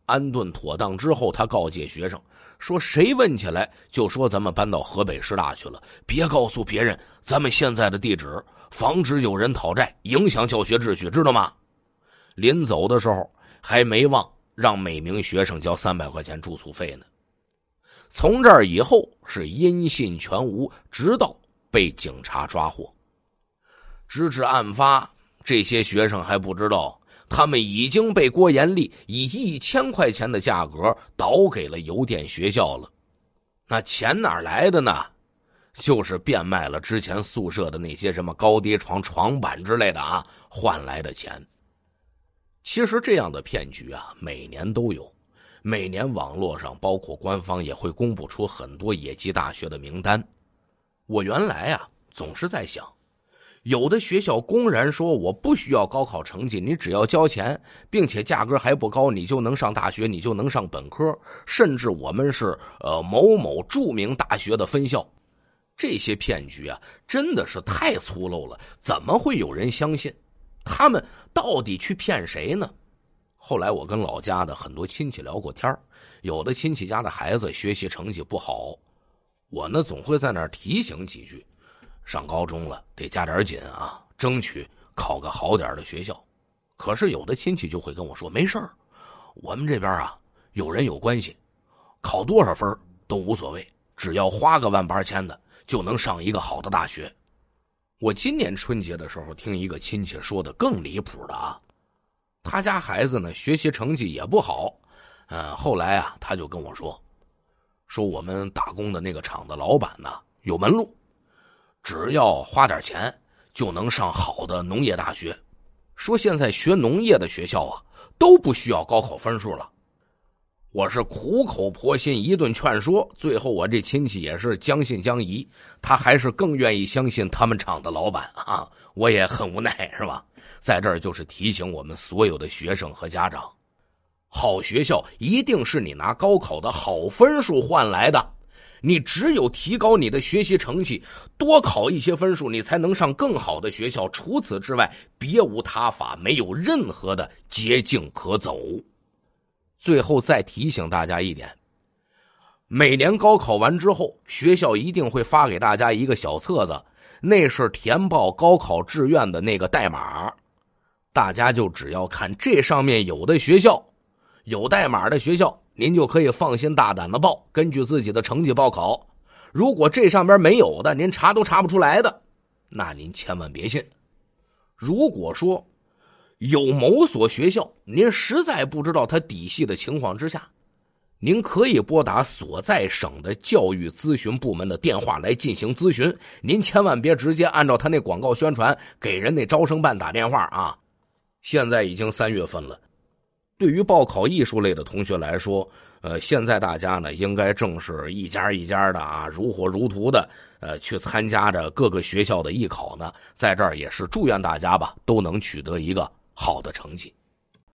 安顿妥当之后，他告诫学生。说谁问起来就说咱们搬到河北师大去了，别告诉别人咱们现在的地址，防止有人讨债，影响教学秩序，知道吗？临走的时候还没忘让每名学生交三百块钱住宿费呢。从这儿以后是音信全无，直到被警察抓获，直至案发，这些学生还不知道。他们已经被郭延利以一千块钱的价格倒给了邮电学校了，那钱哪来的呢？就是变卖了之前宿舍的那些什么高低床、床板之类的啊，换来的钱。其实这样的骗局啊，每年都有，每年网络上包括官方也会公布出很多野鸡大学的名单。我原来啊，总是在想。有的学校公然说：“我不需要高考成绩，你只要交钱，并且价格还不高，你就能上大学，你就能上本科，甚至我们是呃某某著名大学的分校。”这些骗局啊，真的是太粗陋了，怎么会有人相信？他们到底去骗谁呢？后来我跟老家的很多亲戚聊过天有的亲戚家的孩子学习成绩不好，我呢总会在那儿提醒几句。上高中了，得加点紧啊，争取考个好点的学校。可是有的亲戚就会跟我说：“没事儿，我们这边啊有人有关系，考多少分都无所谓，只要花个万八千的就能上一个好的大学。”我今年春节的时候听一个亲戚说的更离谱的啊，他家孩子呢学习成绩也不好，嗯，后来啊他就跟我说：“说我们打工的那个厂的老板呢有门路。”只要花点钱就能上好的农业大学，说现在学农业的学校啊都不需要高考分数了。我是苦口婆心一顿劝说，最后我这亲戚也是将信将疑，他还是更愿意相信他们厂的老板啊。我也很无奈，是吧？在这儿就是提醒我们所有的学生和家长，好学校一定是你拿高考的好分数换来的。你只有提高你的学习成绩，多考一些分数，你才能上更好的学校。除此之外，别无他法，没有任何的捷径可走。最后再提醒大家一点：每年高考完之后，学校一定会发给大家一个小册子，那是填报高考志愿的那个代码。大家就只要看这上面有的学校，有代码的学校。您就可以放心大胆的报，根据自己的成绩报考。如果这上边没有的，您查都查不出来的，那您千万别信。如果说有某所学校，您实在不知道他底细的情况之下，您可以拨打所在省的教育咨询部门的电话来进行咨询。您千万别直接按照他那广告宣传给人那招生办打电话啊！现在已经三月份了。对于报考艺术类的同学来说，呃，现在大家呢，应该正是一家一家的啊，如火如荼的，呃，去参加着各个学校的艺考呢，在这儿也是祝愿大家吧，都能取得一个好的成绩。